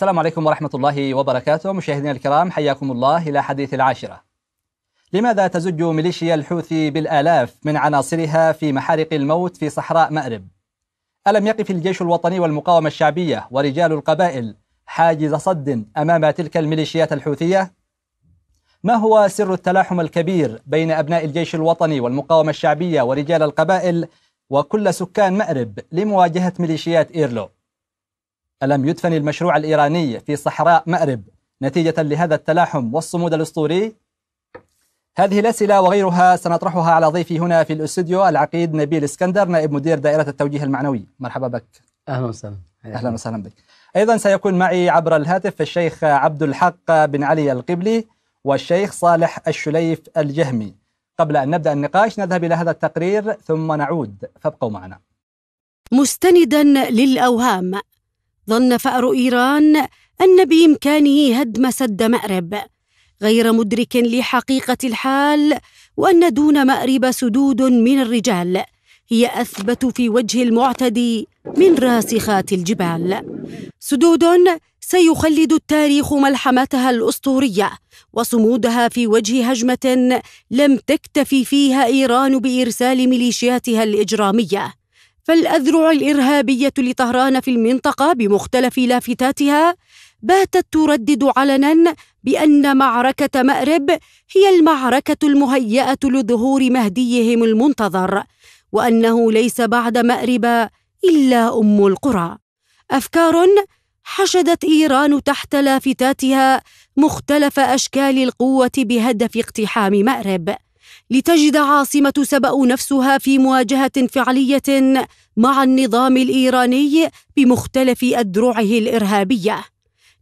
السلام عليكم ورحمة الله وبركاته مشاهدينا الكرام حياكم الله إلى حديث العاشرة لماذا تزج ميليشيا الحوثي بالآلاف من عناصرها في محارق الموت في صحراء مأرب؟ ألم يقف الجيش الوطني والمقاومة الشعبية ورجال القبائل حاجز صد أمام تلك الميليشيات الحوثية؟ ما هو سر التلاحم الكبير بين أبناء الجيش الوطني والمقاومة الشعبية ورجال القبائل وكل سكان مأرب لمواجهة ميليشيات إيرلو؟ ألم يدفن المشروع الإيراني في صحراء مأرب نتيجة لهذا التلاحم والصمود الأسطوري؟ هذه الأسئلة وغيرها سنطرحها على ضيفي هنا في الاستوديو العقيد نبيل اسكندر نائب مدير دائرة التوجيه المعنوي مرحبا بك أهلا وسهلا أهلا وسهلا بك أيضا سيكون معي عبر الهاتف الشيخ عبد الحق بن علي القبلي والشيخ صالح الشليف الجهمي قبل أن نبدأ النقاش نذهب إلى هذا التقرير ثم نعود فابقوا معنا مستندا للأوهام ظن فأر إيران أن بإمكانه هدم سد مأرب غير مدرك لحقيقة الحال وأن دون مأرب سدود من الرجال هي أثبت في وجه المعتدي من راسخات الجبال سدود سيخلد التاريخ ملحمتها الأسطورية وصمودها في وجه هجمة لم تكتفي فيها إيران بإرسال ميليشياتها الإجرامية فالأذرع الإرهابية لطهران في المنطقة بمختلف لافتاتها باتت تردد علنا بأن معركة مأرب هي المعركة المهيأة لظهور مهديهم المنتظر، وأنه ليس بعد مأرب إلا أم القرى. أفكار حشدت إيران تحت لافتاتها مختلف أشكال القوة بهدف اقتحام مأرب. لتجد عاصمة سبأ نفسها في مواجهة فعلية مع النظام الإيراني بمختلف أدرعه الإرهابية.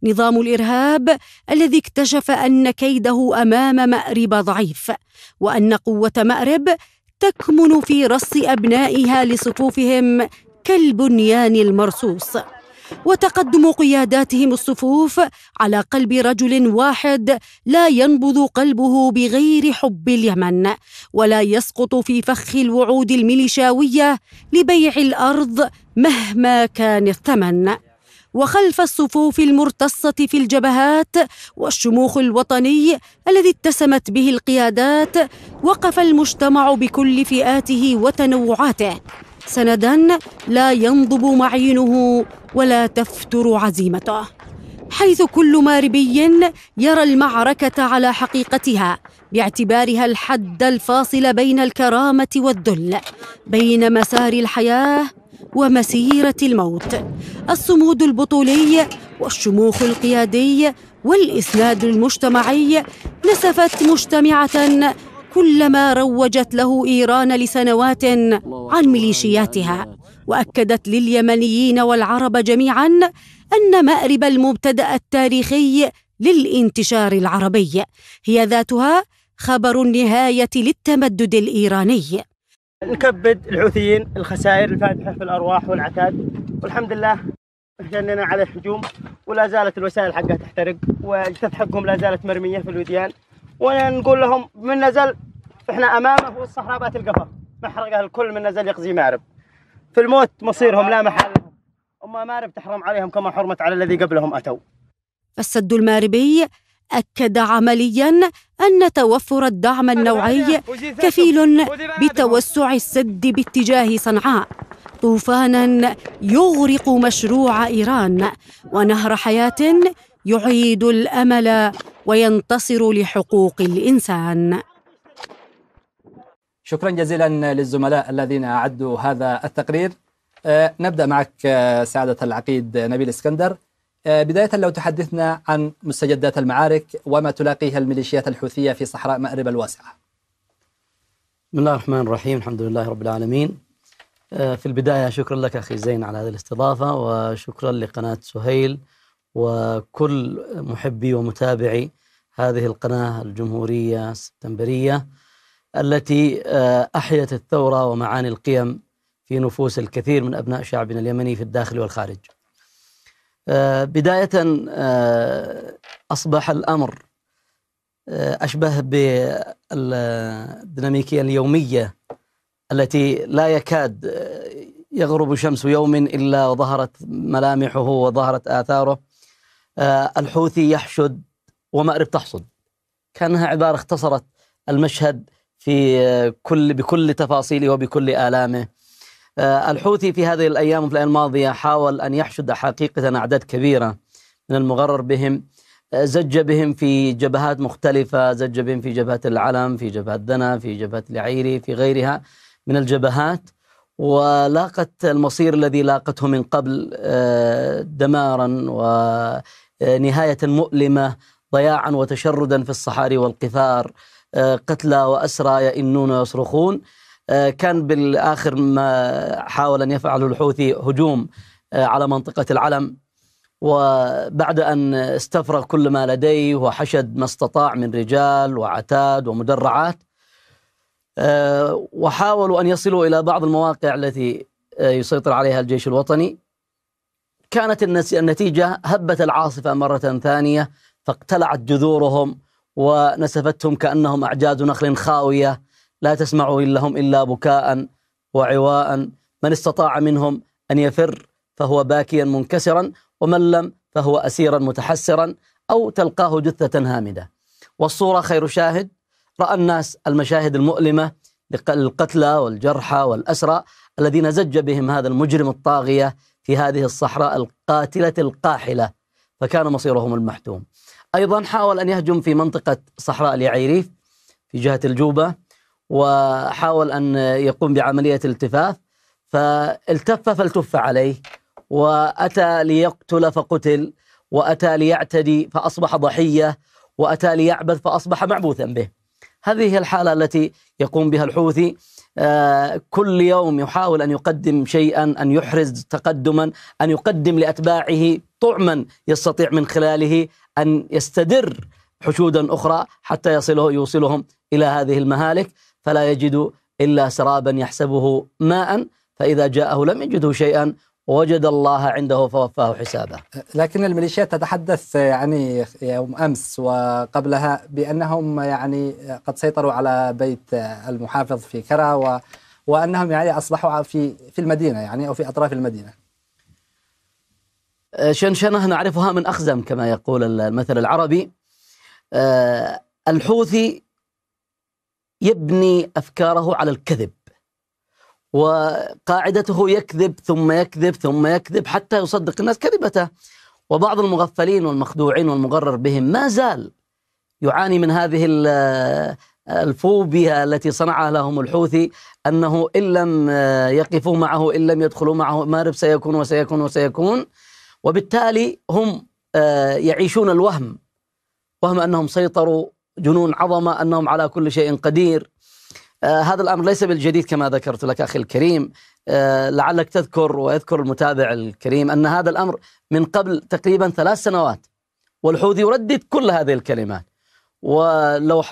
نظام الإرهاب الذي اكتشف أن كيده أمام مأرب ضعيف، وأن قوة مأرب تكمن في رص أبنائها لصفوفهم كالبنيان المرصوص. وتقدم قياداتهم الصفوف على قلب رجل واحد لا ينبض قلبه بغير حب اليمن ولا يسقط في فخ الوعود الميليشاويه لبيع الارض مهما كان الثمن وخلف الصفوف المرتصة في الجبهات والشموخ الوطني الذي اتسمت به القيادات وقف المجتمع بكل فئاته وتنوعاته سندا لا ينضب معينه ولا تفتر عزيمته حيث كل ماربي يرى المعركه على حقيقتها باعتبارها الحد الفاصل بين الكرامه والذل بين مسار الحياه ومسيره الموت الصمود البطولي والشموخ القيادي والاسناد المجتمعي نسفت مجتمعه كلما روجت له ايران لسنوات عن ميليشياتها واكدت لليمنيين والعرب جميعا ان مارب المبتدا التاريخي للانتشار العربي هي ذاتها خبر النهايه للتمدد الايراني نكبد الحوثيين الخسائر الفادحه في الارواح والعتاد والحمد لله جننا على الهجوم ولا زالت الوسائل حقها تحترق حقهم لا زالت مرميه في الوديان ونقول لهم من نزل احنا امامه والصحراء بات القفر محرقه الكل من نزل يقزي مارب في الموت مصيرهم لا محل لهم اما مارب تحرم عليهم كما حرمت على الذي قبلهم اتوا السد الماربي أكد عمليا أن توفر الدعم النوعي كفيل بتوسع السد باتجاه صنعاء طوفانا يغرق مشروع إيران ونهر حياة يعيد الامل وينتصر لحقوق الانسان شكرا جزيلا للزملاء الذين اعدوا هذا التقرير آه، نبدا معك آه، سعاده العقيد نبيل اسكندر آه، بدايه لو تحدثنا عن مستجدات المعارك وما تلاقيه الميليشيات الحوثيه في صحراء مأرب الواسعه بسم الله الرحمن الرحيم الحمد لله رب العالمين في البدايه شكرا لك اخي زين على هذه الاستضافه وشكرا لقناه سهيل وكل محبي ومتابعي هذه القناة الجمهورية السبتمبرية التي آه، أحيت الثورة ومعاني القيم في نفوس الكثير من أبناء شعبنا اليمني في الداخل والخارج آه، بداية آه، أصبح الأمر أشبه بالديناميكية اليومية التي لا يكاد يغرب شمس يوم إلا وظهرت ملامحه وظهرت آثاره آه، الحوثي يحشد ومأرب تحصد كانها عبارة اختصرت المشهد في آه، كل بكل تفاصيله وبكل آلامه آه، الحوثي في هذه الأيام وفي الأيام الماضية حاول أن يحشد حقيقة أعداد كبيرة من المغرر بهم زج بهم في جبهات مختلفة زج بهم في جبهة العلم في جبهة دنا في جبهة العيري في غيرها من الجبهات ولاقت المصير الذي لاقته من قبل دمارا آه، نهاية مؤلمة ضياعا وتشردا في الصحاري والقفار آه، قتلى وأسرى يئنون ويصرخون آه، كان بالآخر ما حاول أن يفعله الحوثي هجوم على منطقة العلم وبعد أن استفرغ كل ما لديه وحشد ما استطاع من رجال وعتاد ومدرعات وحاولوا أن يصلوا إلى بعض المواقع التي يسيطر عليها الجيش الوطني كانت النتيجة هبت العاصفة مرة ثانية فاقتلعت جذورهم ونسفتهم كأنهم أعجاز نخل خاوية لا تسمع لهم إلا بكاء وعواء من استطاع منهم أن يفر فهو باكيا منكسرا ومن لم فهو أسيرا متحسرا أو تلقاه جثة هامدة والصورة خير شاهد رأى الناس المشاهد المؤلمة للقتلى والجرحى والأسرى الذين زج بهم هذا المجرم الطاغية في هذه الصحراء القاتلة القاحلة فكان مصيرهم المحتوم أيضا حاول أن يهجم في منطقة صحراء اليعيريف في جهة الجوبة وحاول أن يقوم بعملية التفاف فالتف فالتف عليه وأتى ليقتل فقتل وأتى ليعتدي فأصبح ضحية وأتى ليعبث فأصبح معبوثا به هذه هي الحالة التي يقوم بها الحوثي آه، كل يوم يحاول أن يقدم شيئا أن يحرز تقدما أن يقدم لأتباعه طعما يستطيع من خلاله أن يستدر حشودا أخرى حتى يصله يوصلهم إلى هذه المهالك فلا يجد إلا سرابا يحسبه ماء فإذا جاءه لم يجده شيئا وجد الله عنده فوفاه حسابه لكن الميليشيات تتحدث يعني يوم أمس وقبلها بأنهم يعني قد سيطروا على بيت المحافظ في كرة و وأنهم يعني أصبحوا في في المدينة يعني أو في أطراف المدينة آه، شنشنة نعرفها من أخزم كما يقول المثل العربي آه، الحوثي يبني أفكاره على الكذب وقاعدته يكذب ثم يكذب ثم يكذب حتى يصدق الناس كذبته وبعض المغفلين والمخدوعين والمغرر بهم ما زال يعاني من هذه الفوبيا التي صنعها لهم الحوثي أنه إن لم يقفوا معه إن لم يدخلوا معه مارب سيكون وسيكون وسيكون وبالتالي هم آه، يعيشون الوهم وهم أنهم سيطروا جنون عظمة أنهم على كل شيء قدير آه، هذا الامر ليس بالجديد كما ذكرت لك اخي الكريم آه، لعلك تذكر ويذكر المتابع الكريم ان هذا الامر من قبل تقريبا ثلاث سنوات والحوثي يردد كل هذه الكلمات ولو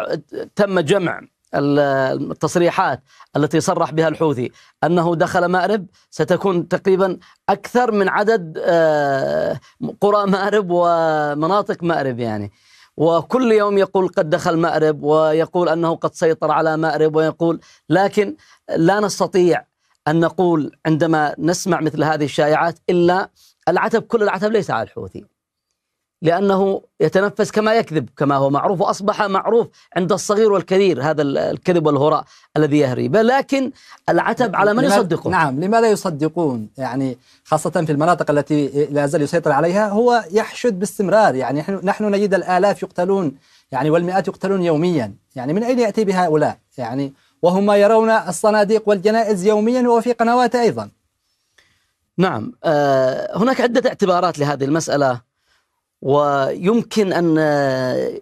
تم جمع التصريحات التي صرح بها الحوثي انه دخل مأرب ستكون تقريبا اكثر من عدد آه، قرى مأرب ومناطق مأرب يعني وكل يوم يقول قد دخل مأرب ويقول أنه قد سيطر على مأرب ويقول لكن لا نستطيع أن نقول عندما نسمع مثل هذه الشائعات إلا العتب كل العتب ليس على الحوثي لأنه يتنفس كما يكذب كما هو معروف وأصبح معروف عند الصغير والكبير هذا الكذب والهراء الذي يهري لكن العتب على من يصدقه نعم لماذا يصدقون يعني خاصة في المناطق التي لا زال يسيطر عليها هو يحشد باستمرار يعني نحن نجد الآلاف يقتلون يعني والمئات يقتلون يوميا يعني من أين يأتي بهؤلاء يعني وهم يرون الصناديق والجنائز يوميا وفي قنوات أيضا نعم آه، هناك عدة اعتبارات لهذه المسألة ويمكن أن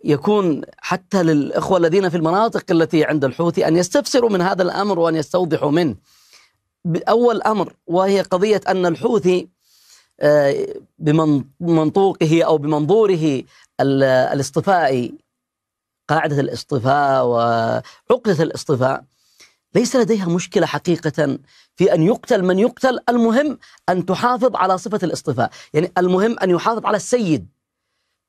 يكون حتى للإخوة الذين في المناطق التي عند الحوثي أن يستفسروا من هذا الأمر وأن يستوضحوا منه أول أمر وهي قضية أن الحوثي آه، بمنطوقه أو بمنظوره الاصطفائي قاعدة الاصطفاء وعقدة الاصطفاء ليس لديها مشكلة حقيقة في أن يقتل من يقتل المهم أن تحافظ على صفة الاصطفاء يعني المهم أن يحافظ على السيد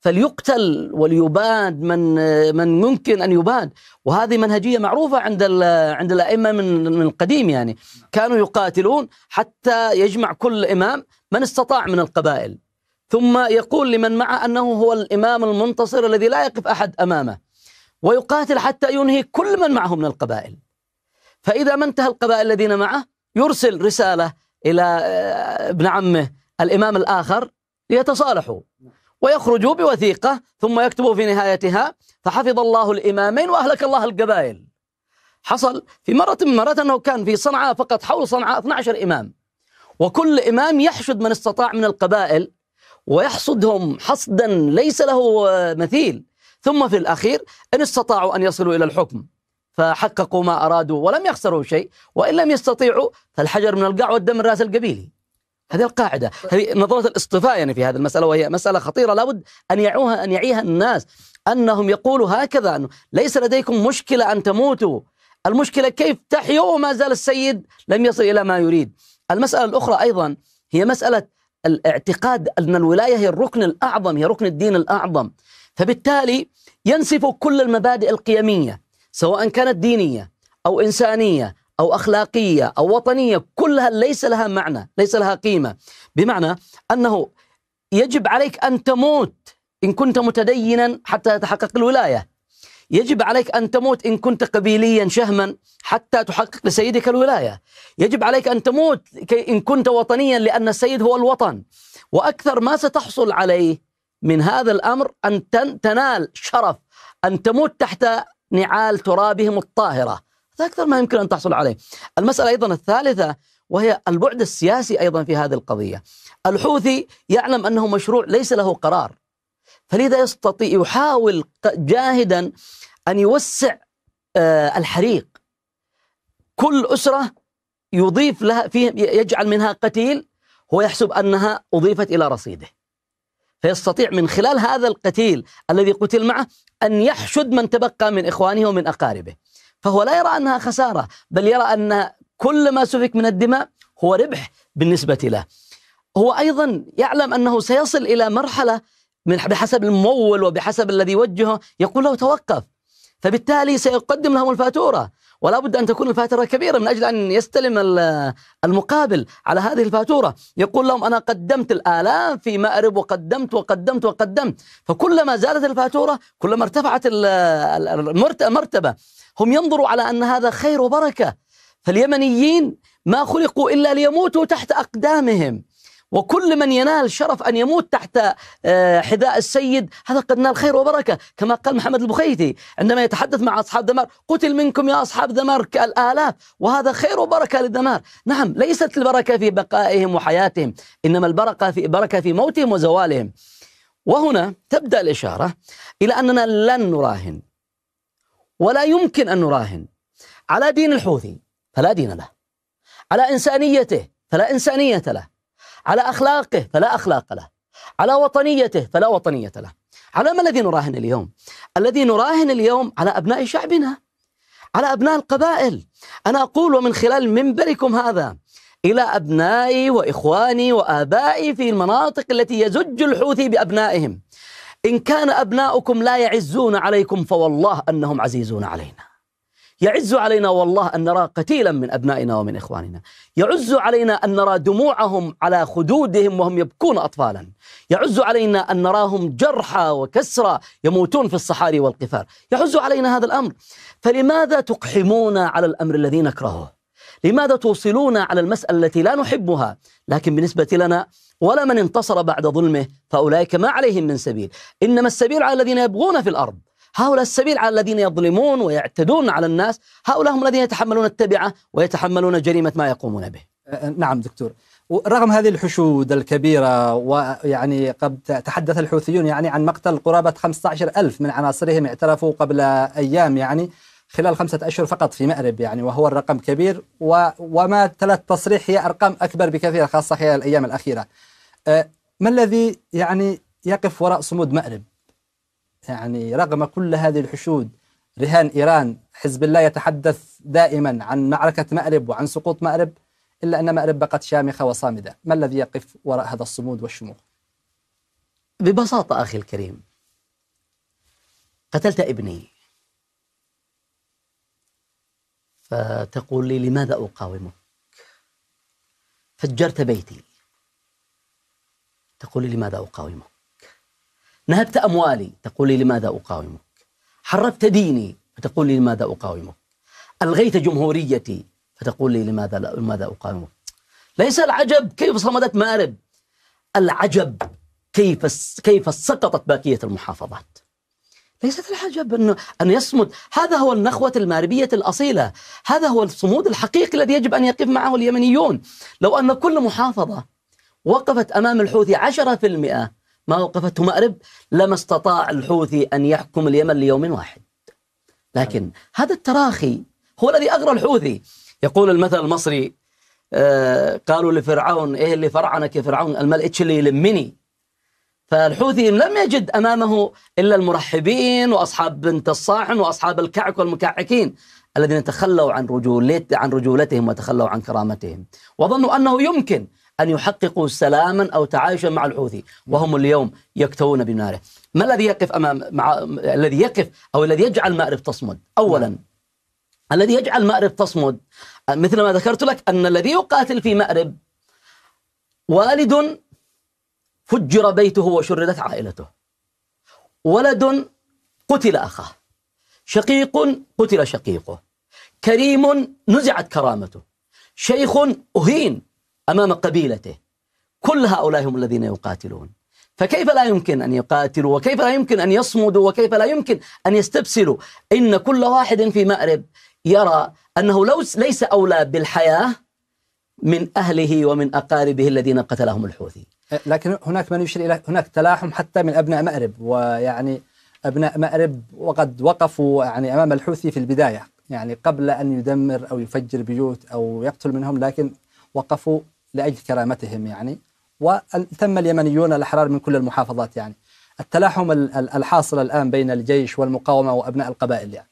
فليقتل وليباد من من ممكن ان يباد وهذه منهجيه معروفه عند عند الائمه من من القديم يعني كانوا يقاتلون حتى يجمع كل امام من استطاع من القبائل ثم يقول لمن معه انه هو الامام المنتصر الذي لا يقف احد امامه ويقاتل حتى ينهي كل من معه من القبائل فاذا ما انتهى القبائل الذين معه يرسل رساله الى آه، ابن عمه الامام الاخر ليتصالحوا ويخرج بوثيقة ثم يكتب في نهايتها فحفظ الله الإمامين وأهلك الله القبائل حصل في مرة من مرات أنه كان في صنعاء فقط حول صنعاء 12 إمام وكل إمام يحشد من استطاع من القبائل ويحصدهم حصدا ليس له مثيل ثم في الأخير إن استطاعوا أن يصلوا إلى الحكم فحققوا ما أرادوا ولم يخسروا شيء وإن لم يستطيعوا فالحجر من القاع والدم من رأس القبيل هذه القاعدة هذه نظرة الاصطفاء يعني في هذه المسألة وهي مسألة خطيرة لابد أن يعوها أن يعيها الناس أنهم يقولوا هكذا أنه ليس لديكم مشكلة أن تموتوا المشكلة كيف تحيوا وما زال السيد لم يصل إلى ما يريد المسألة الأخرى أيضا هي مسألة الاعتقاد أن الولاية هي الركن الأعظم هي ركن الدين الأعظم فبالتالي ينسف كل المبادئ القيمية سواء كانت دينية أو إنسانية أو أخلاقية أو وطنية كلها ليس لها معنى ليس لها قيمة بمعنى أنه يجب عليك أن تموت إن كنت متدينا حتى تحقق الولاية يجب عليك أن تموت إن كنت قبيليا شهما حتى تحقق لسيدك الولاية يجب عليك أن تموت إن كنت وطنيا لأن السيد هو الوطن وأكثر ما ستحصل عليه من هذا الأمر أن تنال شرف أن تموت تحت نعال ترابهم الطاهرة هذا أكثر ما يمكن أن تحصل عليه المسألة أيضا الثالثة وهي البعد السياسي أيضا في هذه القضية الحوثي يعلم أنه مشروع ليس له قرار فلذا يستطيع يحاول جاهدا أن يوسع آه، الحريق كل أسرة يضيف لها فيه يجعل منها قتيل هو يحسب أنها أضيفت إلى رصيده فيستطيع من خلال هذا القتيل الذي قتل معه أن يحشد من تبقى من إخوانه ومن أقاربه فهو لا يرى أنها خسارة بل يرى أن كل ما سفك من الدماء هو ربح بالنسبة له هو أيضا يعلم أنه سيصل إلى مرحلة من بحسب الممول وبحسب الذي يوجهه يقول له توقف فبالتالي سيقدم لهم الفاتورة ولا بد أن تكون الفاتورة كبيرة من أجل أن يستلم المقابل على هذه الفاتورة يقول لهم أنا قدمت الآلاف في مأرب وقدمت وقدمت وقدمت فكلما زادت الفاتورة كلما ارتفعت المرتبة هم ينظروا على أن هذا خير وبركة فاليمنيين ما خلقوا إلا ليموتوا تحت أقدامهم وكل من ينال شرف أن يموت تحت آه، حذاء السيد هذا قد نال خير وبركة كما قال محمد البخيتي عندما يتحدث مع أصحاب دمار قتل منكم يا أصحاب دمار الآلاف وهذا خير وبركة للدمار نعم ليست البركة في بقائهم وحياتهم إنما البركة في بركة في موتهم وزوالهم وهنا تبدأ الإشارة إلى أننا لن نراهن ولا يمكن أن نراهن على دين الحوثي فلا دين له على إنسانيته فلا إنسانية له على أخلاقه فلا أخلاق له على وطنيته فلا وطنية له على ما الذي نراهن اليوم؟ الذي نراهن اليوم على أبناء شعبنا على أبناء القبائل أنا أقول ومن خلال منبركم هذا إلى أبنائي وإخواني وآبائي في المناطق التي يزج الحوثي بأبنائهم إن كان أبناؤكم لا يعزون عليكم فوالله أنهم عزيزون علينا يعز علينا والله أن نرى قتيلا من أبنائنا ومن إخواننا يعز علينا أن نرى دموعهم على خدودهم وهم يبكون أطفالا يعز علينا أن نراهم جرحى وكسرى يموتون في الصحاري والقفار يعز علينا هذا الأمر فلماذا تقحمون على الأمر الذي نكرهه لماذا توصلون على المسألة التي لا نحبها لكن بالنسبة لنا ولا من انتصر بعد ظلمه فأولئك ما عليهم من سبيل إنما السبيل على الذين يبغون في الأرض هؤلاء السبيل على الذين يظلمون ويعتدون على الناس هؤلاء هم الذين يتحملون التبعة ويتحملون جريمة ما يقومون به أه، أه، نعم دكتور رغم هذه الحشود الكبيرة ويعني قد تحدث الحوثيون يعني عن مقتل قرابة 15 ألف من عناصرهم اعترفوا قبل أيام يعني خلال خمسة أشهر فقط في مأرب يعني وهو الرقم كبير و... وما تلت تصريح هي أرقام أكبر بكثير خاصة خلال الأيام الأخيرة أه، ما الذي يعني يقف وراء صمود مأرب يعني رغم كل هذه الحشود رهان إيران حزب الله يتحدث دائما عن معركة مأرب وعن سقوط مأرب إلا أن مأرب بقت شامخة وصامدة ما الذي يقف وراء هذا الصمود والشموخ ببساطة أخي الكريم قتلت ابني فتقول لي لماذا أقاومك فجرت بيتي تقول لي لماذا أقاومك نهبت أموالي تقول لي لماذا أقاومك حربت ديني فتقول لي لماذا أقاومك ألغيت جمهوريتي فتقول لي لماذا لا لماذا أقاومك ليس العجب كيف صمدت مأرب العجب كيف كيف سقطت باقية المحافظات ليست الحجاب أنه أن يصمد هذا هو النخوة الماربية الأصيلة هذا هو الصمود الحقيقي الذي يجب أن يقف معه اليمنيون لو أن كل محافظة وقفت أمام الحوثي عشرة في المئة ما وقفته مأرب لما استطاع الحوثي أن يحكم اليمن ليوم واحد لكن هذا التراخي هو الذي أغرى الحوثي يقول المثل المصري آه قالوا لفرعون إيه اللي فرعنك يا فرعون المال اللي يلمني فالحوثي لم يجد أمامه إلا المرحبين وأصحاب بنت الصاحن وأصحاب الكعك والمكعكين الذين تخلوا عن رجولت عن رجولتهم وتخلوا عن كرامتهم وظنوا أنه يمكن أن يحققوا سلاما أو تعايشا مع الحوثي وهم اليوم يكتوون بناره ما الذي يقف أمام مع... الذي يقف أو الذي يجعل مأرب تصمد أولا نعم. الذي يجعل مأرب تصمد مثل ما ذكرت لك أن الذي يقاتل في مأرب والد فجر بيته وشردت عائلته ولد قتل أخاه شقيق قتل شقيقه كريم نزعت كرامته شيخ أهين أمام قبيلته كل هؤلاء هم الذين يقاتلون فكيف لا يمكن أن يقاتلوا وكيف لا يمكن أن يصمدوا وكيف لا يمكن أن يستبسلوا إن كل واحد في مأرب يرى أنه لو ليس أولى بالحياة من أهله ومن أقاربه الذين قتلهم الحوثي لكن هناك من يشير إلى هناك تلاحم حتى من أبناء مأرب ويعني أبناء مأرب وقد وقفوا يعني أمام الحوثي في البداية يعني قبل أن يدمر أو يفجر بيوت أو يقتل منهم لكن وقفوا لأجل كرامتهم يعني وتم اليمنيون الأحرار من كل المحافظات يعني التلاحم الحاصل الآن بين الجيش والمقاومة وأبناء القبائل يعني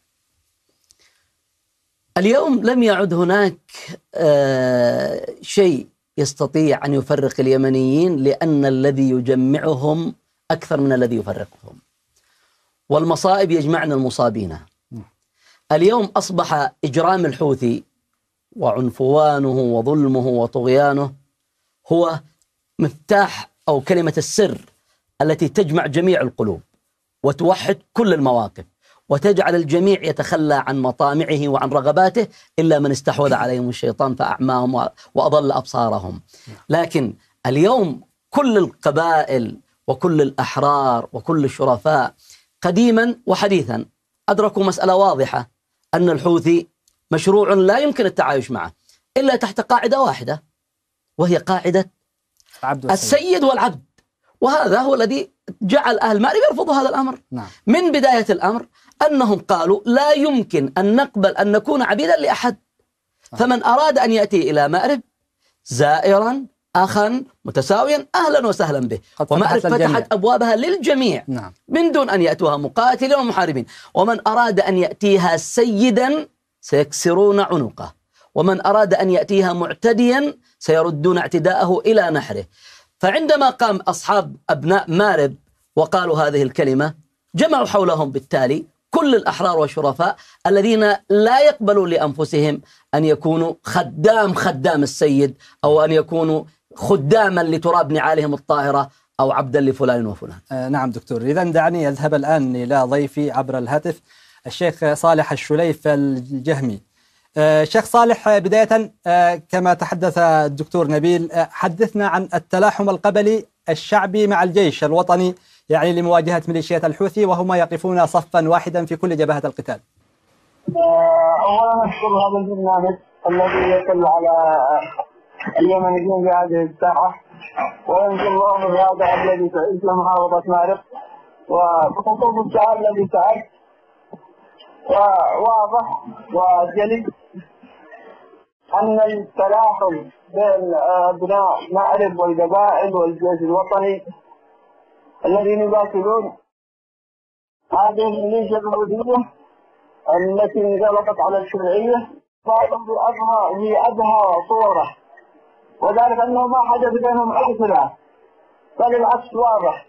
اليوم لم يعد هناك آه، شيء يستطيع أن يفرق اليمنيين لأن الذي يجمعهم أكثر من الذي يفرقهم والمصائب يجمعنا المصابين اليوم أصبح إجرام الحوثي وعنفوانه وظلمه وطغيانه هو مفتاح أو كلمة السر التي تجمع جميع القلوب وتوحد كل المواقف وتجعل الجميع يتخلى عن مطامعه وعن رغباته إلا من استحوذ عليهم الشيطان فأعماهم وأضل أبصارهم لكن اليوم كل القبائل وكل الأحرار وكل الشرفاء قديما وحديثا أدركوا مسألة واضحة أن الحوثي مشروع لا يمكن التعايش معه إلا تحت قاعدة واحدة وهي قاعدة السيد والعبد وهذا هو الذي جعل أهل المغرب يرفضوا هذا الأمر نعم. من بداية الأمر أنهم قالوا لا يمكن أن نقبل أن نكون عبيدا لأحد آه. فمن أراد أن يأتي إلى مأرب زائرا أخا متساويا أهلا وسهلا به ومأرب فتحت الجميع. أبوابها للجميع نعم. من دون أن يأتوها مقاتلين ومحاربين ومن أراد أن يأتيها سيدا سيكسرون عنقه ومن أراد أن يأتيها معتديا سيردون اعتداءه إلى نحره فعندما قام أصحاب أبناء مارب وقالوا هذه الكلمة جمعوا حولهم بالتالي كل الأحرار والشرفاء الذين لا يقبلوا لأنفسهم أن يكونوا خدام خدام السيد أو أن يكونوا خداما لتراب نعالهم الطاهرة أو عبدا لفلان وفلان آه نعم دكتور إذا دعني أذهب الآن إلى ضيفي عبر الهاتف الشيخ صالح الشليف الجهمي آه، شيخ صالح آه، بداية آه، كما تحدث الدكتور نبيل حدثنا عن التلاحم القبلي الشعبي مع الجيش الوطني يعني لمواجهة ميليشيات الحوثي وهما يقفون صفا واحدا في كل جبهة القتال أولا أشكر هذا البرنامج الذي يصل على اليمنيين في هذه الساعة وينشر الله هذا الذي تعيش محافظة مارب وبخصوص السؤال الذي سألت وواضح وجلي أن التلاحم بين أبناء مأرب والقبائل والجيش الوطني الذين يقاتلون هذه الميليشيا الوردية التي انغلقت على الشرعية صارت بأبهى بأبهى صوره وذلك أنه ما حدث بينهم أي خلاف بل العكس واضح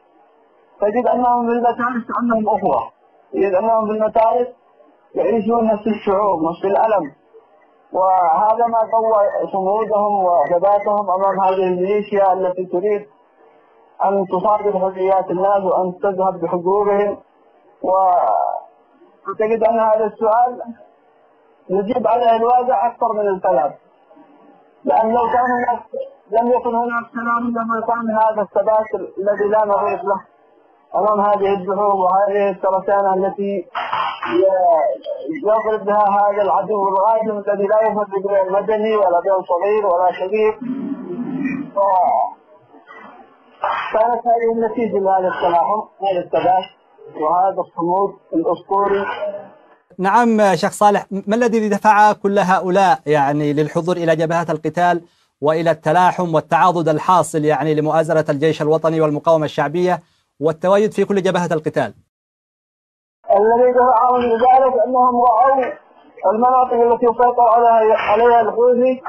تجد أنهم بالمتارس أنهم أخوة تجد أنهم بالمتارس يعيشون نفس الشعور نفس الألم وهذا ما قوى صمودهم وثباتهم أمام هذه الميليشيا التي تريد أن تصادر حريات الناس وأن تذهب بحقوقهم و أعتقد أن هذا السؤال نجيب عليه الواقع أكثر من الكلام لأن لو كان هناك لم يكن هناك سلام لما كان هذا الثبات الذي لا نعرف له امام هذه الدحوم وهذه السرطانه التي يضرب بها هذا العدو الغادم الذي لا يفرق بين مدني ولا بين صغير ولا كبير ف... كانت هذه النتيجه لهذا التلاحم هذا الثبات وهذا الصمود الاسطوري نعم شيخ صالح ما الذي دفع كل هؤلاء يعني للحضور الى جبهات القتال والى التلاحم والتعاضد الحاصل يعني لمؤازره الجيش الوطني والمقاومه الشعبيه والتواجد في كل جبهة القتال الذي دفعهم لذلك أنهم رأوا المناطق التي سيطر عليها عليها الحوثي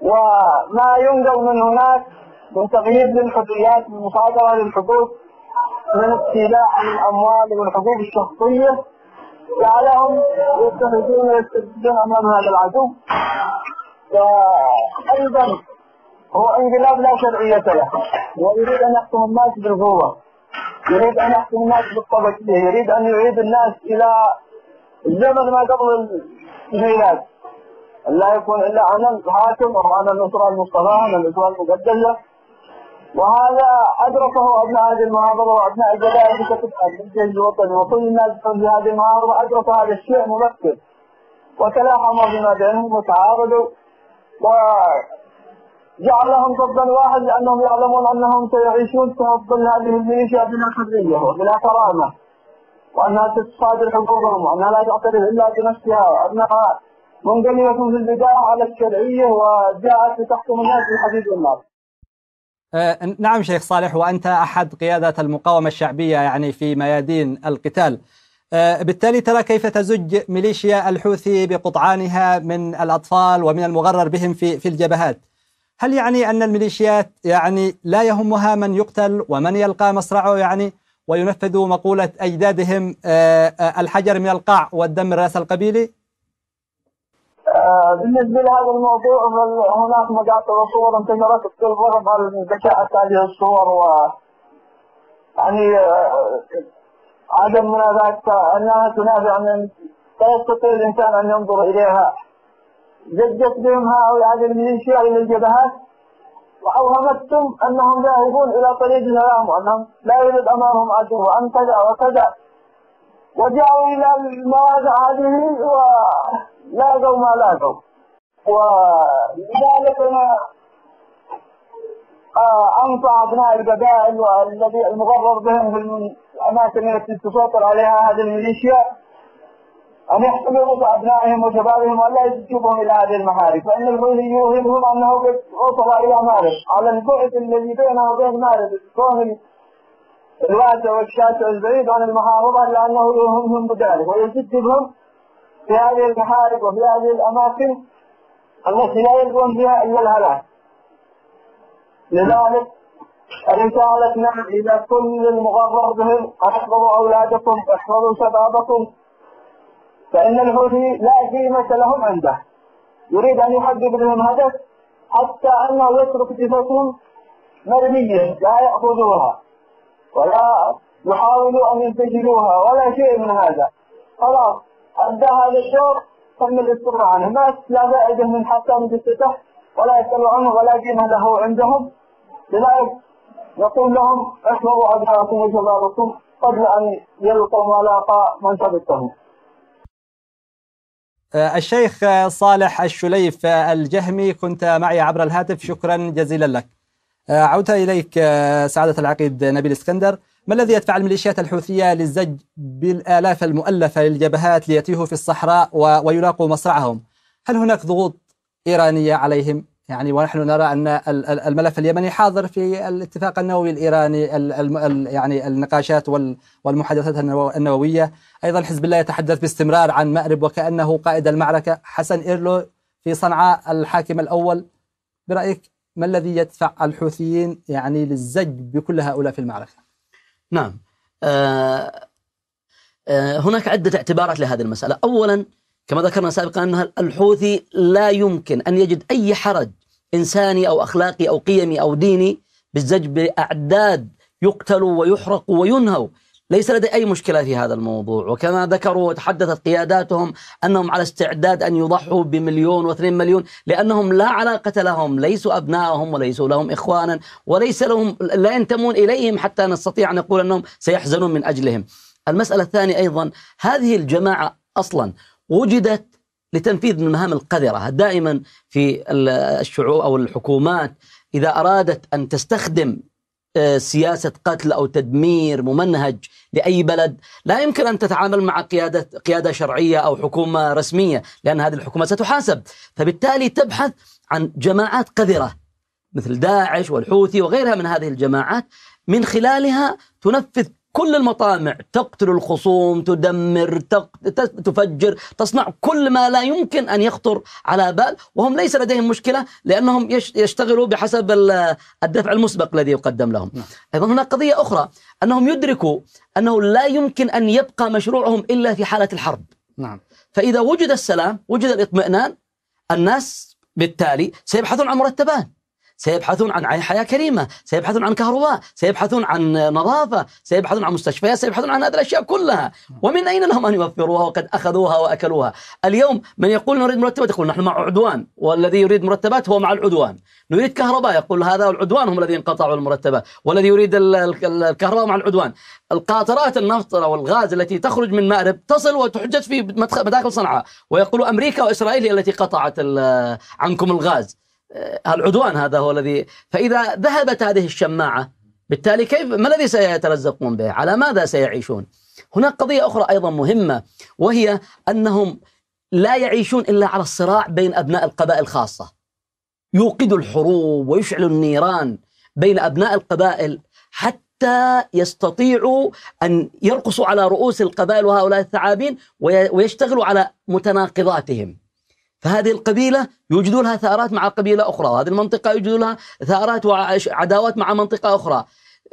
وما ينقل من هناك من تغيير للحريات من مصادرة للحقوق من السلاح الأموال والحقوق الشخصية جعلهم يتخذون يستجدون أمام هذا العدو وأيضا هو انقلاب لا شرعية له ويريد أن يحكم الناس بالقوة يريد أن يحكم الناس بالطبقية يريد أن يعيد الناس إلى الزمن ما قبل الميلاد لا يكون إلا أنا الحاكم أو أنا النصرة المصطفى أنا الأسرة المقدسة وهذا أدركه أبناء هذه المناظرة وأبناء الجزائر كتب الجيش الوطني وكل الناس في هذه المناظرة أدركوا هذا الشيء مبكر وتلاحموا بما بينهم وتعارضوا جعل لهم ضدا واحد لأنهم يعلمون أنهم سيعيشون تحت ظل هذه الميليشيا بلا حرية وبلا كرامة وأنها تصادر حقوقهم وأنها لا تعترف إلا بنفسها وأنها منقلبة في البداية على الشرعية وجاءت لتحكم الناس بالحديد النار أه، نعم شيخ صالح وأنت أحد قيادات المقاومة الشعبية يعني في ميادين القتال أه، بالتالي ترى كيف تزج ميليشيا الحوثي بقطعانها من الأطفال ومن المغرر بهم في, في الجبهات هل يعني أن الميليشيات يعني لا يهمها من يقتل ومن يلقى مصرعه يعني وينفذوا مقولة أجدادهم آه، آه، الحجر من القاع والدم من رأس القبيلة؟ آه، بالنسبه لهذا الموضوع هناك مقاطع وصور انتشرت في كل غرب بشاعه هذه الصور و يعني عدم منافاه انها تنافي عن لا يستطيع الانسان ان ينظر اليها جدت بهم هؤلاء الميليشيا إلى الجبهات وأوهمتهم أنهم ذاهبون إلى طريق الهرم وأنهم لا يوجد أمامهم عدو وأن كذا وكذا وجاءوا إلى المواد هذه ولاقوا ما لاقوا ولذلك أنا آه، أنصح أبناء القبائل والذي المغرر بهم في الأماكن التي تسيطر عليها هذه الميليشيا أن يختبروا أبنائهم وشبابهم ولا يجذبهم إلى هذه المحارم فإن الغي يوهمهم أنه قد وصل إلى مارب على البعد الذي بينه وبين مارب الصاهل الواسع والشاسع البعيد عن المحافظة لأنه يوهمهم بذلك ويجذبهم في هذه المحارب وفي هذه الأماكن التي لا يلقون فيها إلا الهلاك لذلك رسالتنا نعم، إلى كل المغرر بهم احفظوا أولادكم احفظوا شبابكم فإن الحوثي لا قيمة لهم عنده يريد أن يحقق لهم هدف حتى أنه يترك جثثهم مرمية لا يأخذوها ولا يحاولوا أن ينتجلوها ولا شيء من هذا خلاص أدى هذا الشر تم الاستغناء عنه ما لا فائدة من حتى من جثته ولا يتبعون ولا قيمة له عندهم لذلك يقول لهم احفظوا أبناءكم وشبابكم قبل أن يلقوا ملاقى من ثبتهم آه، الشيخ آه، صالح الشليف آه، الجهمي كنت معي عبر الهاتف شكرا جزيلا لك عودت إليك سعادة العقيد نبيل اسكندر ما الذي يدفع الميليشيات الحوثية للزج بالآلاف المؤلفة للجبهات ليتيهوا في الصحراء ويلاقوا مصرعهم هل هناك ضغوط إيرانية عليهم يعني ونحن نرى أن الملف اليمني حاضر في الاتفاق النووي الإيراني يعني النقاشات والمحادثات النووية أيضا حزب الله يتحدث باستمرار عن مأرب وكأنه قائد المعركة حسن إيرلو في صنعاء الحاكم الأول برأيك ما الذي يدفع الحوثيين يعني للزج بكل هؤلاء في المعركة نعم آه آه هناك عدة اعتبارات لهذه المسألة أولا كما ذكرنا سابقا أن الحوثي لا يمكن أن يجد أي حرج إنساني أو أخلاقي أو قيمي أو ديني بالزج بأعداد يقتلوا ويحرقوا وينهوا ليس لدي أي مشكلة في هذا الموضوع وكما ذكروا وتحدثت قياداتهم أنهم على استعداد أن يضحوا بمليون واثنين مليون لأنهم لا علاقة لهم ليسوا أبنائهم وليسوا لهم إخوانا وليس لهم لا ينتمون إليهم حتى نستطيع أن نقول أنهم سيحزنون من أجلهم المسألة الثانية أيضا هذه الجماعة أصلا وجدت لتنفيذ المهام القذرة دائما في الشعوب أو الحكومات إذا أرادت أن تستخدم آه، سياسة قتل أو تدمير ممنهج لأي بلد لا يمكن أن تتعامل مع قيادة, قيادة شرعية أو حكومة رسمية لأن هذه الحكومة ستحاسب فبالتالي تبحث عن جماعات قذرة مثل داعش والحوثي وغيرها من هذه الجماعات من خلالها تنفذ كل المطامع تقتل الخصوم تدمر تفجر تصنع كل ما لا يمكن أن يخطر على بال وهم ليس لديهم مشكلة لأنهم يشتغلوا بحسب الدفع المسبق الذي يقدم لهم نعم. أيضا هناك قضية أخرى أنهم يدركوا أنه لا يمكن أن يبقى مشروعهم إلا في حالة الحرب نعم. فإذا وجد السلام وجد الإطمئنان الناس بالتالي سيبحثون عن مرتبات سيبحثون عن حياة كريمة سيبحثون عن كهرباء سيبحثون عن نظافة سيبحثون عن مستشفيات سيبحثون عن هذه الأشياء كلها ومن أين لهم أن يوفروها وقد أخذوها وأكلوها اليوم من يقول نريد مرتبات يقول نحن مع عدوان والذي يريد مرتبات هو مع العدوان نريد كهرباء يقول هذا العدوان هم الذين قطعوا المرتبات والذي يريد الكهرباء مع العدوان القاطرات النفط والغاز التي تخرج من مأرب تصل وتحجز في مداخل صنعاء ويقول أمريكا وإسرائيل هي التي قطعت عنكم الغاز آه، العدوان هذا هو الذي فإذا ذهبت هذه الشماعة بالتالي كيف ما الذي سيترزقون به على ماذا سيعيشون هناك قضية أخرى أيضا مهمة وهي أنهم لا يعيشون إلا على الصراع بين أبناء القبائل خاصة يوقد الحروب ويشعل النيران بين أبناء القبائل حتى يستطيعوا أن يرقصوا على رؤوس القبائل وهؤلاء الثعابين ويشتغلوا على متناقضاتهم فهذه القبيلة يوجد لها ثارات مع قبيلة أخرى وهذه المنطقة يوجد لها ثارات وعداوات مع منطقة أخرى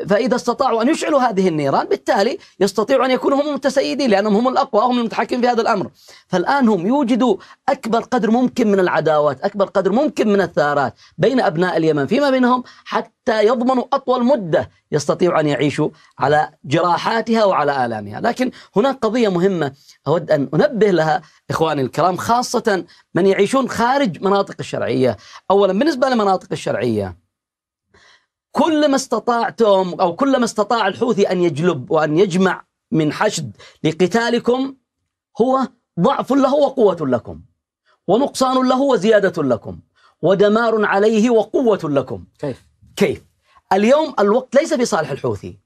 فإذا استطاعوا أن يشعلوا هذه النيران بالتالي يستطيعوا أن يكونوا هم المتسيدين لأنهم هم الأقوى هم المتحكمين في هذا الأمر فالآن هم يوجدوا أكبر قدر ممكن من العداوات أكبر قدر ممكن من الثارات بين أبناء اليمن فيما بينهم حتى يضمنوا أطول مدة يستطيعوا أن يعيشوا على جراحاتها وعلى آلامها لكن هناك قضية مهمة أود أن أنبه لها إخواني الكرام خاصة من يعيشون خارج مناطق الشرعية أولا بالنسبة لمناطق الشرعية كل ما توم أو كل ما استطاع الحوثي أن يجلب وأن يجمع من حشد لقتالكم هو ضعف له وقوة لكم ونقصان له وزيادة لكم ودمار عليه وقوة لكم كيف؟ كيف؟ اليوم الوقت ليس في صالح الحوثي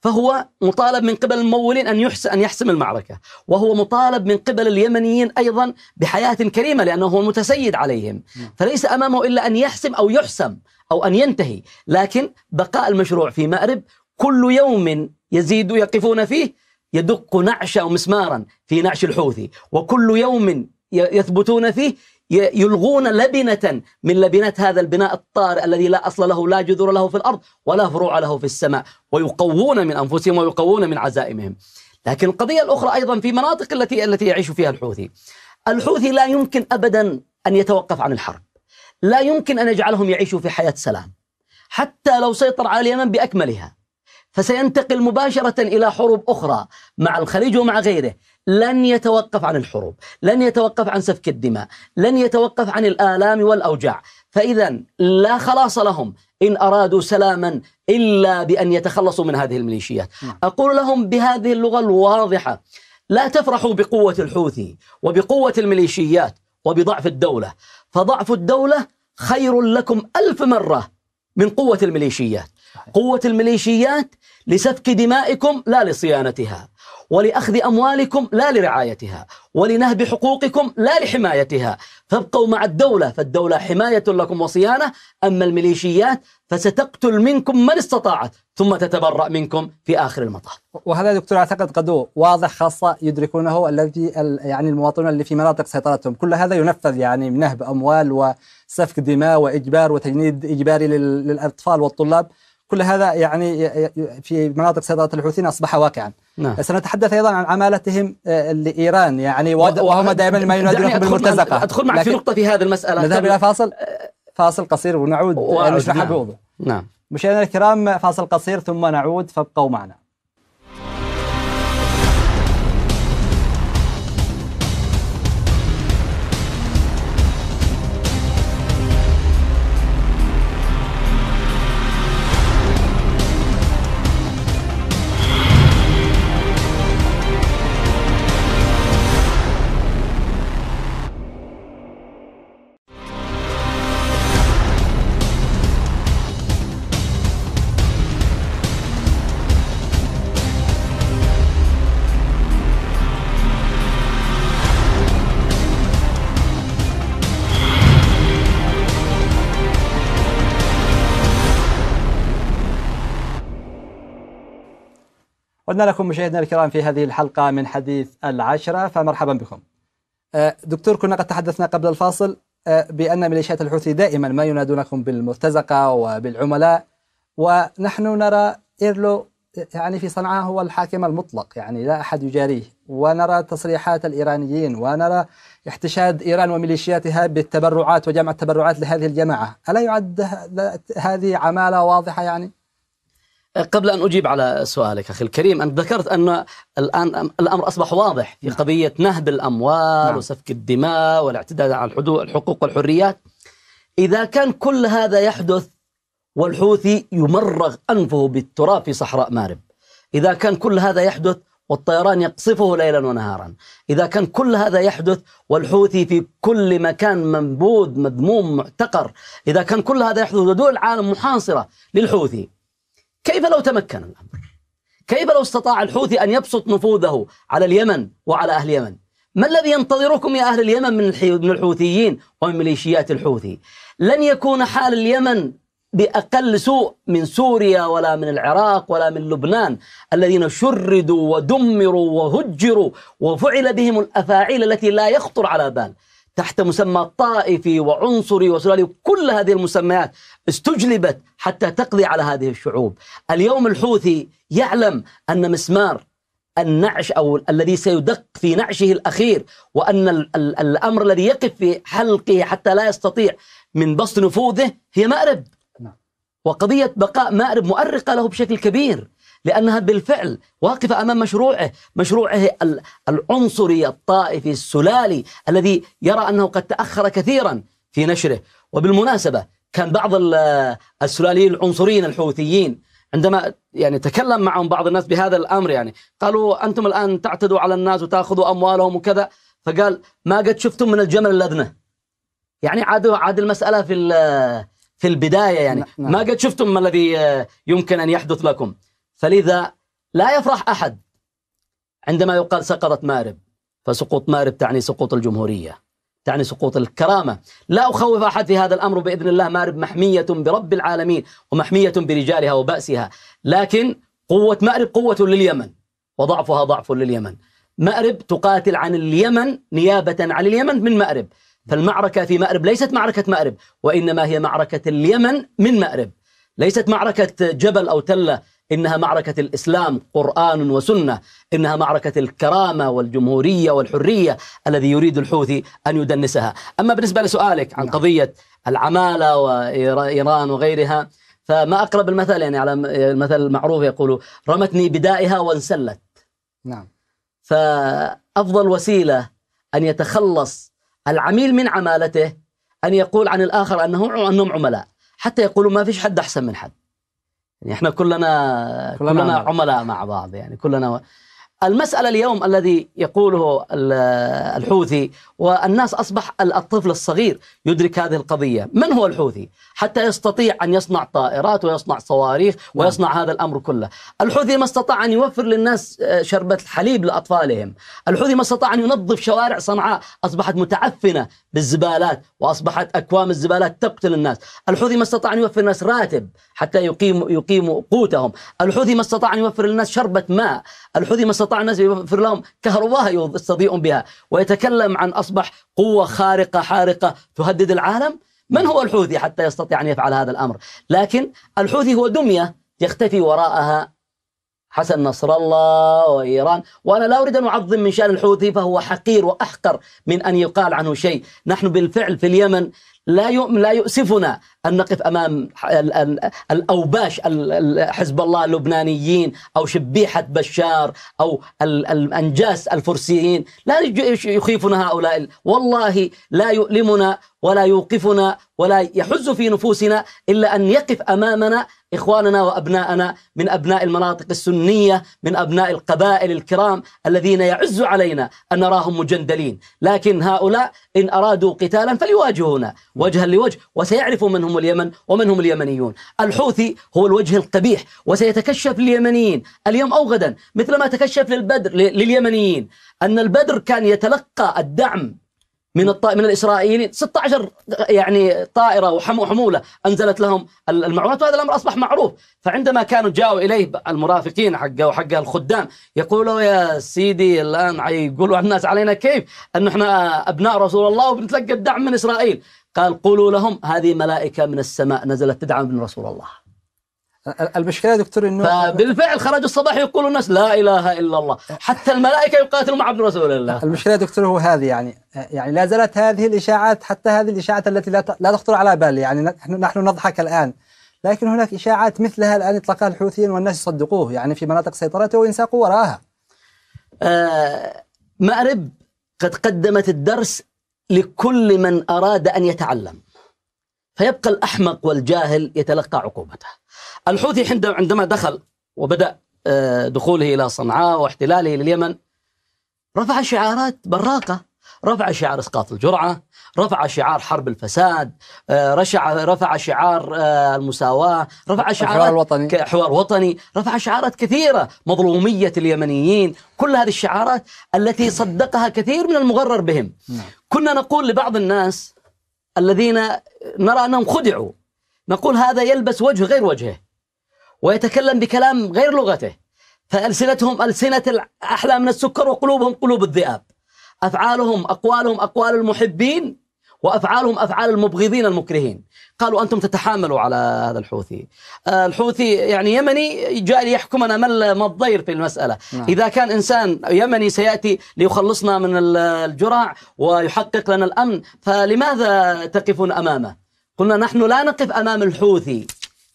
فهو مطالب من قبل الممولين أن يحسم, أن يحسم المعركة وهو مطالب من قبل اليمنيين أيضا بحياة كريمة لأنه هو المتسيد عليهم فليس أمامه إلا أن يحسم أو يحسم أو أن ينتهي لكن بقاء المشروع في مأرب كل يوم يزيد يقفون فيه يدق نعش أو مسمارا في نعش الحوثي وكل يوم يثبتون فيه يلغون لبنة من لبنات هذا البناء الطارئ الذي لا أصل له لا جذور له في الأرض ولا فروع له في السماء ويقوون من أنفسهم ويقوون من عزائمهم لكن القضية الأخرى أيضا في مناطق التي التي يعيش فيها الحوثي الحوثي لا يمكن أبدا أن يتوقف عن الحرب لا يمكن أن يجعلهم يعيشوا في حياة سلام حتى لو سيطر على اليمن بأكملها فسينتقل مباشرة إلى حروب أخرى مع الخليج ومع غيره لن يتوقف عن الحروب لن يتوقف عن سفك الدماء لن يتوقف عن الآلام والأوجاع فإذا لا خلاص لهم إن أرادوا سلاما إلا بأن يتخلصوا من هذه الميليشيات نعم. أقول لهم بهذه اللغة الواضحة لا تفرحوا بقوة الحوثي وبقوة الميليشيات وبضعف الدولة فضعف الدولة خير لكم ألف مرة من قوة الميليشيات قوة الميليشيات لسفك دمائكم لا لصيانتها ولأخذ أموالكم لا لرعايتها ولنهب حقوقكم لا لحمايتها فابقوا مع الدولة فالدولة حماية لكم وصيانة أما الميليشيات فستقتل منكم من استطاعت ثم تتبرأ منكم في آخر المطاف وهذا دكتور أعتقد قد واضح خاصة يدركونه الذي يعني المواطنون اللي في مناطق سيطرتهم كل هذا ينفذ يعني من نهب أموال وسفك دماء وإجبار وتجنيد إجباري للأطفال والطلاب كل هذا يعني في مناطق سيطرة الحوثيين أصبح واقعا نعم. سنتحدث أيضا عن عمالتهم آه، لإيران يعني وهم دائما ما ينادون بالمرتزقة أدخل معك في نقطة في هذه المسألة نذهب طيب. إلى فاصل فاصل قصير ونعود نشرح الموضوع نعم. نعم مشاهدينا الكرام فاصل قصير ثم نعود فابقوا معنا قلنا لكم مشاهدينا الكرام في هذه الحلقة من حديث العشرة فمرحبا بكم أه، دكتور كنا قد تحدثنا قبل الفاصل أه، بأن ميليشيات الحوثي دائما ما ينادونكم بالمرتزقة وبالعملاء ونحن نرى إيرلو يعني في صنعاء هو الحاكم المطلق يعني لا أحد يجاريه ونرى تصريحات الإيرانيين ونرى احتشاد إيران وميليشياتها بالتبرعات وجمع التبرعات لهذه الجماعة ألا يعد هذه عمالة واضحة يعني؟ قبل أن أجيب على سؤالك أخي الكريم أنت ذكرت أن الآن الأمر أصبح واضح في نعم. قضية نهب الأموال نعم. وسفك الدماء والاعتداء على الحقوق والحريات إذا كان كل هذا يحدث والحوثي يمرغ أنفه بالتراب في صحراء مارب إذا كان كل هذا يحدث والطيران يقصفه ليلا ونهارا إذا كان كل هذا يحدث والحوثي في كل مكان منبوذ مذموم معتقر إذا كان كل هذا يحدث ودول العالم محاصرة للحوثي كيف لو تمكن الأمر كيف لو استطاع الحوثي أن يبسط نفوذه على اليمن وعلى أهل اليمن ما الذي ينتظركم يا أهل اليمن من الحوثيين ومن ميليشيات الحوثي لن يكون حال اليمن بأقل سوء من سوريا ولا من العراق ولا من لبنان الذين شردوا ودمروا وهجروا وفعل بهم الأفاعيل التي لا يخطر على بال تحت مسمى طائفي وعنصري وسلالي كل هذه المسميات استجلبت حتى تقضي على هذه الشعوب اليوم الحوثي يعلم أن مسمار النعش أو الذي سيدق في نعشه الأخير وأن الأمر الذي يقف في حلقه حتى لا يستطيع من بسط نفوذه هي مأرب نعم. وقضية بقاء مأرب مؤرقة له بشكل كبير لأنها بالفعل واقفة أمام مشروعه مشروعه العنصري الطائفي السلالي الذي يرى أنه قد تأخر كثيرا في نشره وبالمناسبة كان بعض السلاليين العنصريين الحوثيين عندما يعني تكلم معهم بعض الناس بهذا الأمر يعني قالوا أنتم الآن تعتدوا على الناس وتأخذوا أموالهم وكذا فقال ما قد شفتم من الجمل اللذنة يعني عاد عاد المسألة في في البداية يعني نعم. ما قد شفتم ما الذي يمكن أن يحدث لكم فلذا لا يفرح أحد عندما يقال سقطت مارب فسقوط مارب تعني سقوط الجمهورية تعني سقوط الكرامة لا أخوف أحد في هذا الأمر بإذن الله مارب محمية برب العالمين ومحمية برجالها وبأسها لكن قوة مأرب قوة لليمن وضعفها ضعف لليمن مأرب تقاتل عن اليمن نيابة عن اليمن من مأرب فالمعركة في مأرب ليست معركة مأرب وإنما هي معركة اليمن من مأرب ليست معركة جبل أو تلة إنها معركة الإسلام قرآن وسنة إنها معركة الكرامة والجمهورية والحرية الذي يريد الحوثي أن يدنسها أما بالنسبة لسؤالك عن نعم. قضية العمالة وإيران وغيرها فما أقرب المثل يعني على المثل المعروف يقول رمتني بدائها وانسلت نعم فأفضل وسيلة أن يتخلص العميل من عمالته أن يقول عن الآخر أنه أنهم عملاء حتى يقولوا ما فيش حد أحسن من حد يعني احنا كلنا كلنا, كلنا عملاء مع بعض يعني كلنا المسألة اليوم الذي يقوله الحوثي والناس أصبح الطفل الصغير يدرك هذه القضية من هو الحوثي حتى يستطيع أن يصنع طائرات ويصنع صواريخ نعم. ويصنع هذا الأمر كله الحوثي ما استطاع أن يوفر للناس آه، شربة الحليب لأطفالهم الحوثي ما استطاع أن ينظف شوارع صنعاء أصبحت متعفنة بالزبالات وأصبحت أكوام الزبالات تقتل الناس الحوثي ما استطاع أن يوفر الناس راتب حتى يقيم يقيموا قوتهم الحوثي ما استطاع أن يوفر للناس شربة ماء الحوثي ما استطاع الناس يوفر لهم كهرباء يستضيئون بها ويتكلم عن أصبح قوة خارقة حارقة تهدد العالم من هو الحوثي حتى يستطيع أن يفعل هذا الأمر لكن الحوثي هو دمية يختفي وراءها حسن نصر الله وإيران وأنا لا أريد أن أعظم من شأن الحوثي فهو حقير وأحقر من أن يقال عنه شيء نحن بالفعل في اليمن لا لا يؤسفنا أن نقف أمام الأوباش حزب الله اللبنانيين أو شبيحة بشار أو الأنجاس الفرسيين لا يخيفنا هؤلاء والله لا يؤلمنا ولا يوقفنا ولا يحز في نفوسنا إلا أن يقف أمامنا إخواننا وأبناءنا من أبناء المناطق السنية من أبناء القبائل الكرام الذين يعز علينا أن نراهم مجندلين لكن هؤلاء إن أرادوا قتالا فليواجهونا وجها لوجه وسيعرف من هم اليمن ومن هم اليمنيون الحوثي هو الوجه القبيح وسيتكشف لليمنيين اليوم أو غدا مثل ما تكشف للبدر لليمنيين أن البدر كان يتلقى الدعم من الط... من الاسرائيليين 16 يعني طائره وحموله انزلت لهم المعونات وهذا الامر اصبح معروف فعندما كانوا جاءوا اليه المرافقين حقه وحق الخدام يقولوا يا سيدي الان يقولوا الناس علينا كيف ان احنا ابناء رسول الله وبنتلقى الدعم من اسرائيل قال قولوا لهم هذه ملائكه من السماء نزلت تدعم من رسول الله المشكله يا دكتور انه بالفعل خرج الصباح يقول الناس لا اله الا الله أه. حتى الملائكه يقاتلوا مع ابن رسول الله المشكله يا دكتور هو هذه يعني يعني لا زالت هذه الاشاعات حتى هذه الاشاعات التي لا لا تخطر على بال يعني نحن نحن نضحك الان لكن هناك اشاعات مثلها الان اطلقها الحوثيين والناس يصدقوه يعني في مناطق سيطرته وينساقوا وراها آه مأرب قد قدمت الدرس لكل من اراد ان يتعلم فيبقى الاحمق والجاهل يتلقى عقوبته الحوثي عندما دخل وبدأ آه، دخوله إلى صنعاء واحتلاله لليمن رفع شعارات براقة رفع شعار اسقاط الجرعه، رفع شعار حرب الفساد، آه، رشع رفع شعار آه، المساواه، رفع شعار حوار وطني حوار وطني، رفع شعارات كثيره، مظلوميه اليمنيين، كل هذه الشعارات التي صدقها كثير من المغرر بهم. نعم. كنا نقول لبعض الناس الذين نرى انهم خدعوا نقول هذا يلبس وجه غير وجهه ويتكلم بكلام غير لغته فألسنتهم ألسنة أحلى من السكر وقلوبهم قلوب الذئاب أفعالهم أقوالهم أقوال المحبين وأفعالهم أفعال المبغضين المكرهين قالوا أنتم تتحاملوا على هذا الحوثي آه، الحوثي يعني يمني جاء ليحكمنا ما الضير في المسألة نعم. إذا كان إنسان يمني سيأتي ليخلصنا من الجرع ويحقق لنا الأمن فلماذا تقفون أمامه قلنا نحن لا نقف أمام الحوثي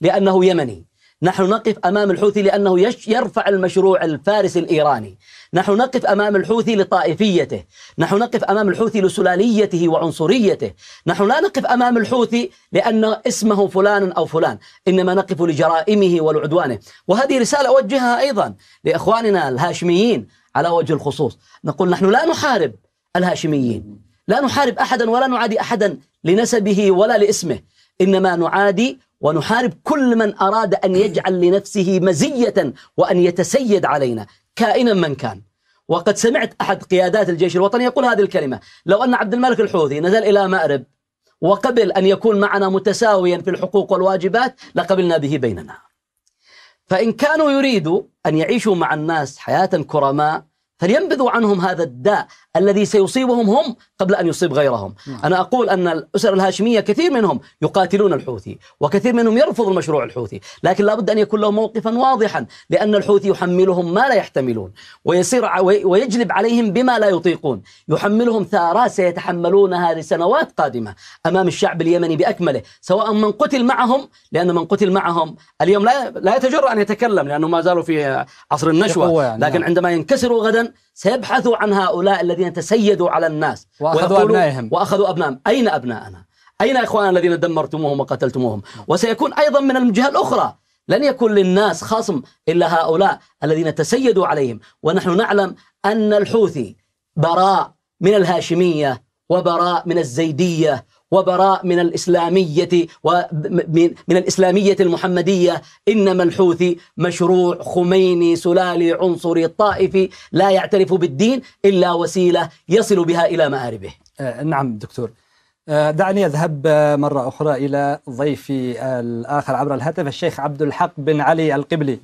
لأنه يمني نحن نقف أمام الحوثي لأنه يرفع المشروع الفارسي الإيراني نحن نقف أمام الحوثي لطائفيته نحن نقف أمام الحوثي لسلاليته وعنصريته نحن لا نقف أمام الحوثي لأن اسمه فلان أو فلان إنما نقف لجرائمه ولعدوانه وهذه رسالة أوجهها أيضا لإخواننا الهاشميين على وجه الخصوص نقول نحن لا نحارب الهاشميين لا نحارب أحدا ولا نعادي أحدا لنسبه ولا لاسمه إنما نعادي ونحارب كل من أراد أن يجعل لنفسه مزية وأن يتسيد علينا كائنا من كان وقد سمعت أحد قيادات الجيش الوطني يقول هذه الكلمة لو أن عبد الملك الحوثي نزل إلى مأرب وقبل أن يكون معنا متساويا في الحقوق والواجبات لقبلنا به بيننا فإن كانوا يريدوا أن يعيشوا مع الناس حياة كرماء فلينبذوا عنهم هذا الداء الذي سيصيبهم هم قبل أن يصيب غيرهم نعم. أنا أقول أن الأسر الهاشمية كثير منهم يقاتلون الحوثي وكثير منهم يرفض المشروع الحوثي لكن لا بد أن يكون لهم موقفا واضحا لأن الحوثي يحملهم ما لا يحتملون ويسير ويجلب عليهم بما لا يطيقون يحملهم ثارات سيتحملونها لسنوات قادمة أمام الشعب اليمني بأكمله سواء من قتل معهم لأن من قتل معهم اليوم لا لا يتجرأ أن يتكلم لأنه ما زالوا في عصر النشوة يعني لكن نعم. عندما ينكسروا غدا سيبحث عن هؤلاء الذين تسيدوا على الناس وأخذوا أبنائهم وأخذوا أبنائهم أين أبناءنا؟ أين إخواننا الذين دمرتموهم وقتلتموهم؟ وسيكون أيضا من الجهة الأخرى لن يكون للناس خصم إلا هؤلاء الذين تسيدوا عليهم ونحن نعلم أن الحوثي براء من الهاشمية وبراء من الزيدية وبراء من الإسلامية ومن الإسلامية المحمدية إنما الحوثي مشروع خميني سلالي عنصري طائفي لا يعترف بالدين إلا وسيلة يصل بها إلى مآربه آه، نعم دكتور آه، دعني أذهب آه، مرة أخرى إلى ضيفي الآخر عبر الهاتف الشيخ عبد الحق بن علي القبلي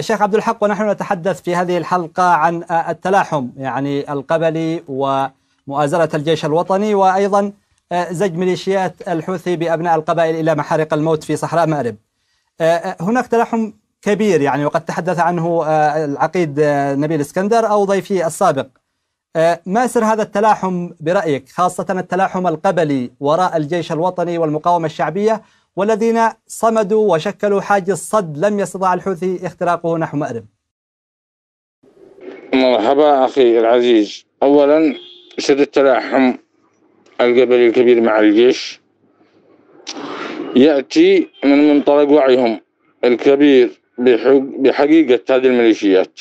شيخ عبد الحق ونحن نتحدث في هذه الحلقة عن التلاحم يعني القبلي ومؤازرة الجيش الوطني وأيضا آه، زج ميليشيات الحوثي بأبناء القبائل إلى محارق الموت في صحراء مأرب آه، آه، هناك تلاحم كبير يعني وقد تحدث عنه العقيد نبيل اسكندر أو ضيفي السابق ما سر هذا التلاحم برأيك خاصة التلاحم القبلي وراء الجيش الوطني والمقاومة الشعبية والذين صمدوا وشكلوا حاجز صد لم يستطع الحوثي اختراقه نحو مأرب مرحبا أخي العزيز أولا سر التلاحم الجبل الكبير مع الجيش يأتي من منطلق وعيهم الكبير بحقيقة هذه الميليشيات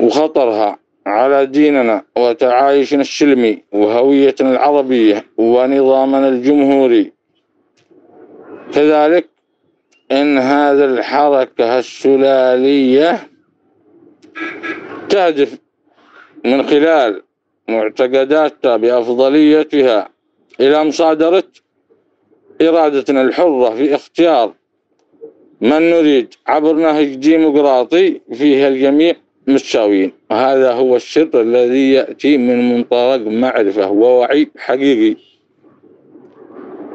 وخطرها على ديننا وتعايشنا السلمي وهويتنا العربية ونظامنا الجمهوري كذلك إن هذا الحركة السلالية تهدف من خلال معتقداتها بأفضليتها إلى مصادرة إرادتنا الحرة في اختيار من نريد عبر نهج ديمقراطي فيه الجميع متساويين وهذا هو السر الذي يأتي من منطلق معرفة ووعي حقيقي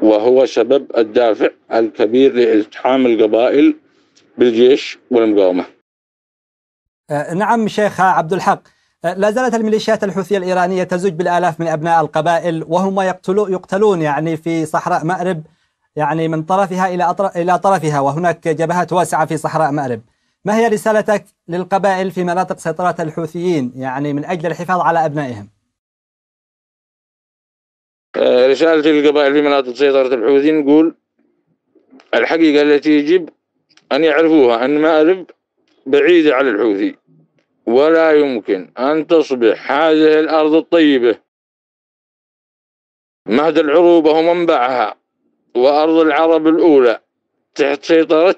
وهو سبب الدافع الكبير لالتحام القبائل بالجيش والمقاومة آه، نعم شيخ عبد الحق أه، لا زالت الميليشيات الحوثية الإيرانية تزج بالآلاف من أبناء القبائل وهم يقتلون يقتلون يعني في صحراء مأرب يعني من طرفها إلى إلى طرفها وهناك جبهات واسعة في صحراء مأرب ما هي رسالتك للقبائل في مناطق سيطرة الحوثيين يعني من أجل الحفاظ على أبنائهم أه، رسالتي للقبائل في مناطق سيطرة الحوثيين نقول الحقيقة التي يجب أن يعرفوها أن مأرب بعيدة على الحوثي ولا يمكن أن تصبح هذه الأرض الطيبة مهد العروبة ومنبعها وأرض العرب الأولى تحت سيطرة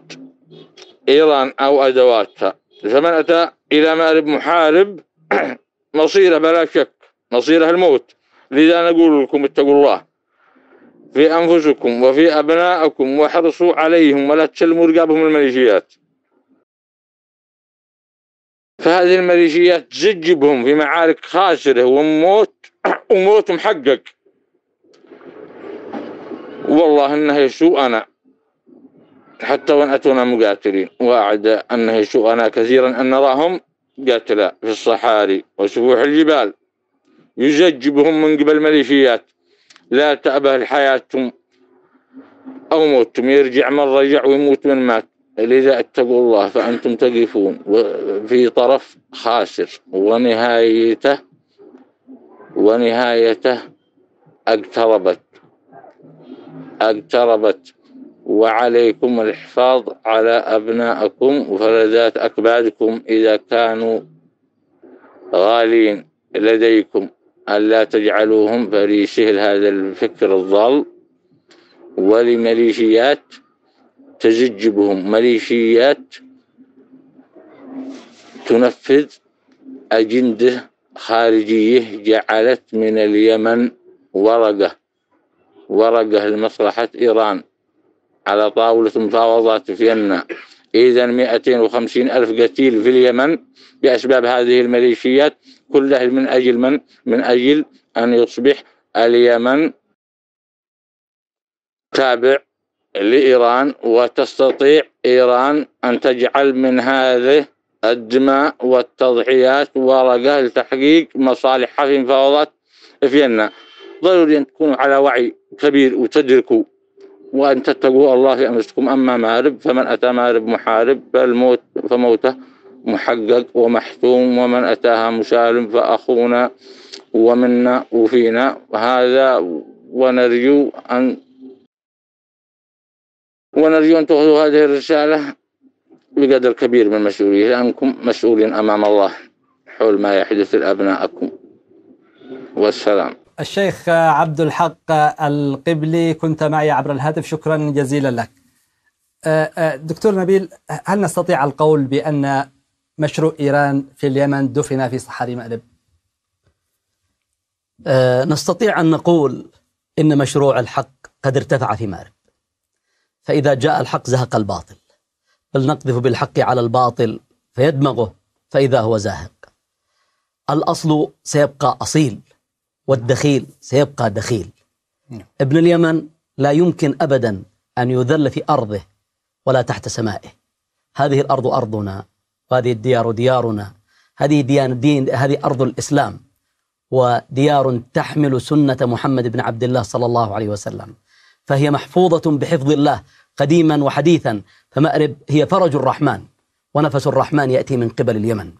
إيران أو أدواتها فمن أتى إلى مأرب محارب مصيره بلا شك مصيره الموت لذا نقول لكم اتقوا الله في أنفسكم وفي أبنائكم واحرصوا عليهم ولا تسلموا رقابهم الميليشيات فهذه المريجيات تزجبهم في معارك خاسرة وموت وموت محقق والله انه انا حتى وان اتونا مقاتلين واعد انه يسوء انا كثيرا ان نراهم قتلى في الصحاري وسفوح الجبال يزجبهم من قبل مليشيات لا تأبه الحياتهم أو موتهم يرجع من رجع ويموت من مات لذا اتقوا الله فأنتم تقفون في طرف خاسر ونهايته ونهايته اقتربت اقتربت وعليكم الحفاظ على أبنائكم وفلذات أكبادكم إذا كانوا غالين لديكم ألا تجعلوهم فريسه هذا الفكر الضال ولمليشيات تزج بهم ميليشيات تنفذ أجندة خارجية جعلت من اليمن ورقة ورقة لمصلحة إيران على طاولة مفاوضات فيينا إذا 250 ألف قتيل في اليمن بأسباب هذه الميليشيات كلها من أجل من؟ من أجل أن يصبح اليمن تابع لإيران وتستطيع إيران أن تجعل من هذه الدماء والتضحيات ورقة لتحقيق مصالحها في مفاوضات فيينا ضروري أن تكونوا على وعي كبير وتدركوا وأن تتقوا الله في أنفسكم أما مارب فمن أتى مارب محارب فالموت فموته محقق ومحتوم ومن أتاها مسالم فأخونا ومنا وفينا هذا ونرجو أن ونرجو أن تأخذوا هذه الرسالة بقدر كبير من المسؤولية لأنكم مسؤولين أمام الله حول ما يحدث لأبنائكم والسلام الشيخ عبد الحق القبلي كنت معي عبر الهاتف شكرا جزيلا لك أه، أه، دكتور نبيل هل نستطيع القول بأن مشروع إيران في اليمن دفن في صحاري مأرب أه، نستطيع أن نقول إن مشروع الحق قد ارتفع في مأرب فإذا جاء الحق زهق الباطل بل نقذف بالحق على الباطل فيدمغه فإذا هو زاهق الأصل سيبقى أصيل والدخيل سيبقى دخيل نعم. ابن اليمن لا يمكن أبدا أن يذل في أرضه ولا تحت سمائه هذه الأرض أرضنا وهذه الديار ديارنا هذه ديان دين هذه أرض الإسلام وديار تحمل سنة محمد بن عبد الله صلى الله عليه وسلم فهي محفوظة بحفظ الله قديما وحديثا فمأرب هي فرج الرحمن ونفس الرحمن يأتي من قبل اليمن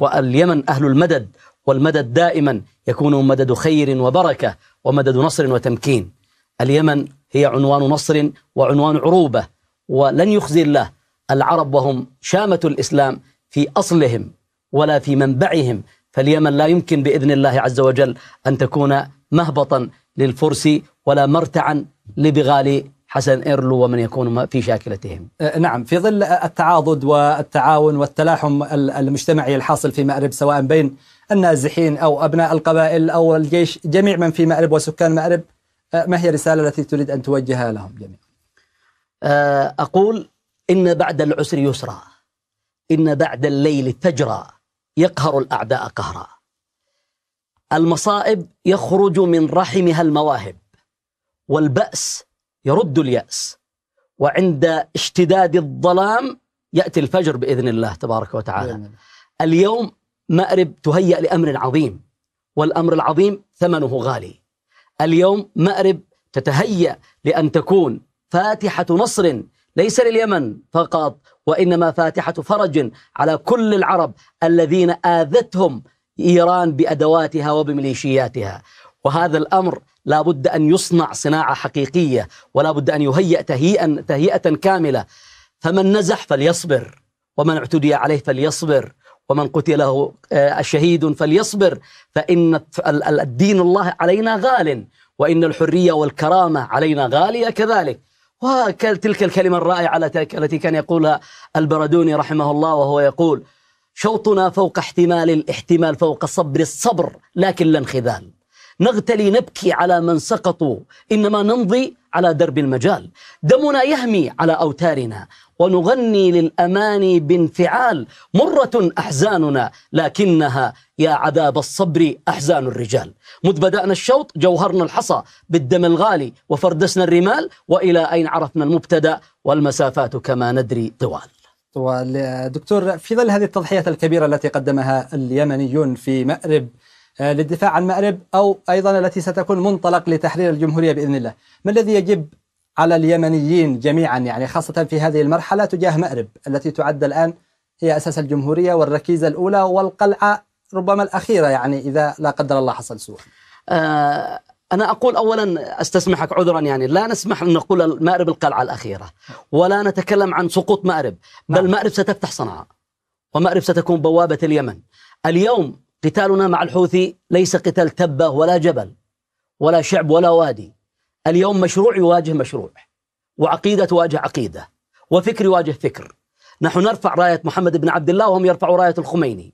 واليمن أهل المدد والمدد دائما يكون مدد خير وبركة ومدد نصر وتمكين اليمن هي عنوان نصر وعنوان عروبة ولن يخزي الله العرب وهم شامة الإسلام في أصلهم ولا في منبعهم فاليمن لا يمكن بإذن الله عز وجل أن تكون مهبطا للفرسي ولا مرتعا لبغالي حسن إيرلو ومن يكون في شاكلتهم أه، نعم في ظل التعاضد والتعاون والتلاحم المجتمعي الحاصل في مأرب سواء بين النازحين أو أبناء القبائل أو الجيش جميع من في مأرب وسكان مأرب أه، ما هي الرسالة التي تريد أن توجهها لهم جميعا أه، أقول إن بعد العسر يسرا إن بعد الليل فجرا يقهر الأعداء قهرا المصائب يخرج من رحمها المواهب والبأس يرد اليأس وعند اشتداد الظلام يأتي الفجر بإذن الله تبارك وتعالى اليوم مأرب تهيأ لأمر عظيم والأمر العظيم ثمنه غالي اليوم مأرب تتهيأ لأن تكون فاتحة نصر ليس لليمن فقط وإنما فاتحة فرج على كل العرب الذين آذتهم إيران بأدواتها وبميليشياتها وهذا الأمر لا بد أن يصنع صناعة حقيقية ولا بد أن يهيئ تهيئا تهيئة كاملة فمن نزح فليصبر ومن اعتدي عليه فليصبر ومن قتله آه، شهيد فليصبر فإن الدين الله علينا غال وإن الحرية والكرامة علينا غالية كذلك وتلك الكلمة الرائعة التي كان يقولها البردوني رحمه الله وهو يقول شوطنا فوق احتمال الاحتمال فوق صبر الصبر لكن لا انخذال نغتلي نبكي على من سقطوا إنما نمضي على درب المجال دمنا يهمي على أوتارنا ونغني للأماني بانفعال مرة أحزاننا لكنها يا عذاب الصبر أحزان الرجال مذ بدأنا الشوط جوهرنا الحصى بالدم الغالي وفردسنا الرمال وإلى أين عرفنا المبتدأ والمسافات كما ندري طوال دكتور في ظل هذه التضحيات الكبيرة التي قدمها اليمنيون في مأرب آه، للدفاع عن مأرب أو أيضا التي ستكون منطلق لتحرير الجمهورية بإذن الله ما الذي يجب على اليمنيين جميعا يعني خاصة في هذه المرحلة تجاه مأرب التي تعد الآن هي أساس الجمهورية والركيزة الأولى والقلعة ربما الأخيرة يعني إذا لا قدر الله حصل سوء آه، أنا أقول أولا أستسمحك عذرا يعني لا نسمح أن نقول مأرب القلعة الأخيرة ولا نتكلم عن سقوط مأرب بل نعم. مأرب ستفتح صنعاء ومأرب ستكون بوابة اليمن اليوم قتالنا مع الحوثي ليس قتال تبة ولا جبل ولا شعب ولا وادي اليوم مشروع يواجه مشروع وعقيدة تواجه عقيدة وفكر يواجه فكر نحن نرفع راية محمد بن عبد الله وهم يرفعوا راية الخميني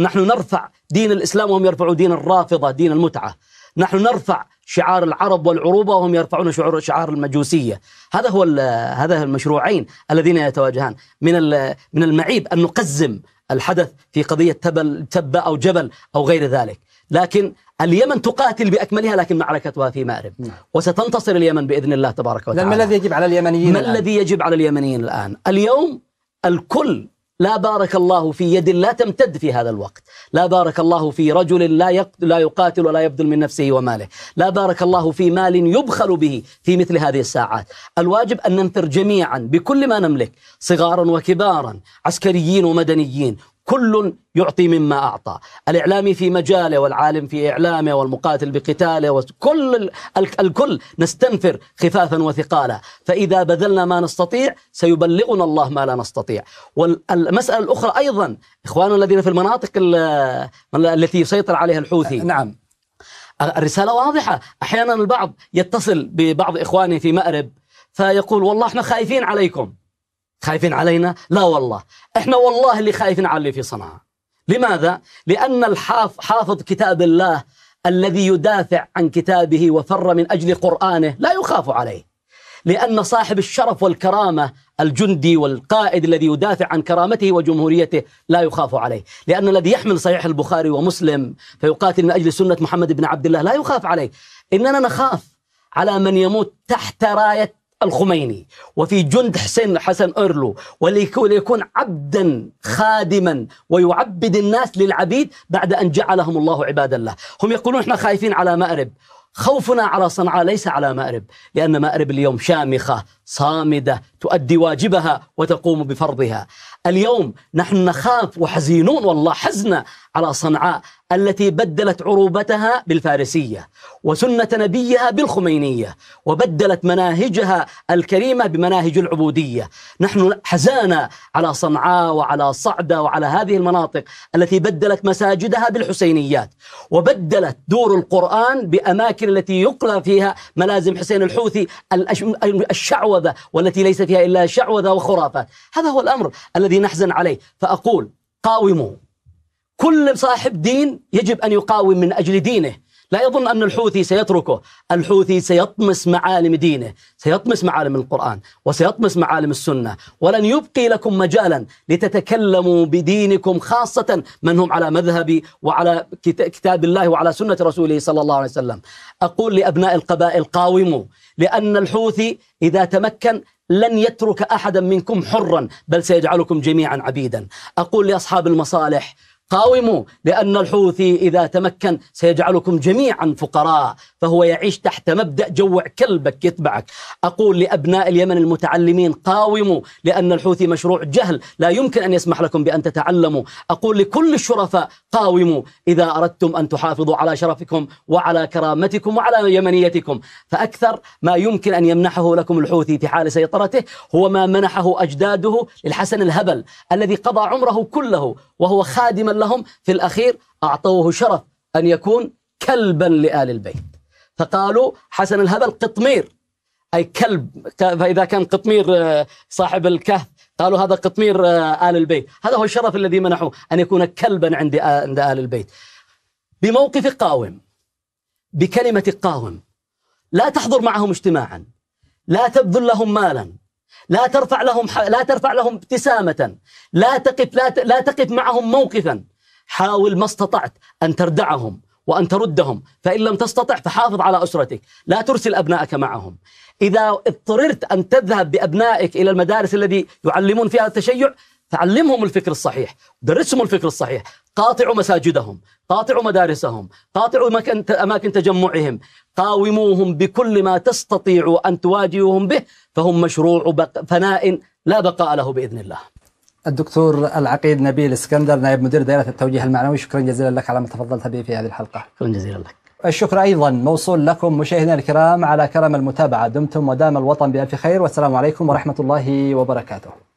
نحن نرفع دين الإسلام وهم يرفعوا دين الرافضة دين المتعة نحن نرفع شعار العرب والعروبة وهم يرفعون شعور شعار المجوسية هذا هو هذا المشروعين الذين يتواجهان من من المعيب أن نقزم الحدث في قضية تبل تبة أو جبل أو غير ذلك لكن اليمن تقاتل بأكملها لكن معركتها في مأرب نعم. وستنتصر اليمن بإذن الله تبارك وتعالى ما الذي يجب على اليمنيين ما الذي يجب على اليمنيين الآن اليوم الكل لا بارك الله في يد لا تمتد في هذا الوقت لا بارك الله في رجل لا لا يقاتل ولا يبذل من نفسه وماله لا بارك الله في مال يبخل به في مثل هذه الساعات الواجب أن ننثر جميعا بكل ما نملك صغارا وكبارا عسكريين ومدنيين كل يعطي مما أعطى الإعلامي في مجاله والعالم في إعلامه والمقاتل بقتاله وكل الكل نستنفر خفافا وثقالا فإذا بذلنا ما نستطيع سيبلغنا الله ما لا نستطيع والمسألة الأخرى أيضا إخواننا الذين في المناطق التي يسيطر عليها الحوثي نعم الرسالة واضحة أحيانا البعض يتصل ببعض إخوانه في مأرب فيقول والله احنا خايفين عليكم خايفين علينا؟ لا والله احنا والله اللي خايفين على اللي في صنعاء لماذا؟ لأن الحاف حافظ كتاب الله الذي يدافع عن كتابه وفر من أجل قرآنه لا يخاف عليه لأن صاحب الشرف والكرامة الجندي والقائد الذي يدافع عن كرامته وجمهوريته لا يخاف عليه لأن الذي يحمل صحيح البخاري ومسلم فيقاتل من أجل سنة محمد بن عبد الله لا يخاف عليه إننا نخاف على من يموت تحت راية الخميني وفي جند حسين حسن أرلو وليكون عبدا خادما ويعبد الناس للعبيد بعد أن جعلهم الله عبادا له هم يقولون احنا خايفين على مأرب خوفنا على صنعاء ليس على مأرب لأن مأرب اليوم شامخة صامدة تؤدي واجبها وتقوم بفرضها اليوم نحن نخاف وحزينون والله حزنا على صنعاء التي بدلت عروبتها بالفارسية وسنة نبيها بالخمينية وبدلت مناهجها الكريمة بمناهج العبودية نحن حزانا على صنعاء وعلى صعدة وعلى هذه المناطق التي بدلت مساجدها بالحسينيات وبدلت دور القرآن بأماكن التي يقلى فيها ملازم حسين الحوثي الشعوة شعوذة والتي ليس فيها إلا شعوذة وخرافات هذا هو الأمر الذي نحزن عليه فأقول قاوموا كل صاحب دين يجب أن يقاوم من أجل دينه لا يظن أن الحوثي سيتركه الحوثي سيطمس معالم دينه سيطمس معالم القرآن وسيطمس معالم السنة ولن يبقي لكم مجالا لتتكلموا بدينكم خاصة من هم على مذهب وعلى كتاب الله وعلى سنة رسوله صلى الله عليه وسلم أقول لأبناء القبائل قاوموا لأن الحوثي إذا تمكن لن يترك أحدا منكم حرا بل سيجعلكم جميعا عبيدا أقول لأصحاب المصالح قاوموا لأن الحوثي إذا تمكن سيجعلكم جميعا فقراء فهو يعيش تحت مبدأ جوع كلبك يتبعك أقول لأبناء اليمن المتعلمين قاوموا لأن الحوثي مشروع جهل لا يمكن أن يسمح لكم بأن تتعلموا أقول لكل الشرفاء قاوموا إذا أردتم أن تحافظوا على شرفكم وعلى كرامتكم وعلى يمنيتكم فأكثر ما يمكن أن يمنحه لكم الحوثي في حال سيطرته هو ما منحه أجداده للحسن الهبل الذي قضى عمره كله وهو خادم لهم في الأخير أعطوه شرف أن يكون كلبا لآل البيت فقالوا حسن الهبل قطمير أي كلب فإذا كان قطمير آه، صاحب الكهف قالوا هذا قطمير آه، آل البيت هذا هو الشرف الذي منحوه أن يكون كلبا عند عند آل البيت بموقف قاوم بكلمة قاوم لا تحضر معهم اجتماعا لا تبذل لهم مالا لا ترفع لهم ح... لا ترفع لهم ابتسامة لا تقف لا, ت... لا تقف معهم موقفا حاول ما استطعت أن تردعهم وأن تردهم فإن لم تستطع فحافظ على أسرتك لا ترسل أبنائك معهم إذا اضطررت أن تذهب بأبنائك إلى المدارس الذي يعلمون فيها التشيع تعلمهم الفكر الصحيح درسهم الفكر الصحيح قاطعوا مساجدهم قاطعوا مدارسهم قاطعوا أماكن تجمعهم قاوموهم بكل ما تستطيعوا أن تواجهوهم به فهم مشروع فناء لا بقاء له بإذن الله الدكتور العقيد نبيل اسكندر نائب مدير دائرة التوجيه المعنوي شكرا جزيلا لك على ما تفضلت به في هذه الحلقة شكرا جزيلا لك الشكر أيضا موصول لكم مشاهدينا الكرام على كرم المتابعة دمتم ودام الوطن بألف خير والسلام عليكم ورحمة الله وبركاته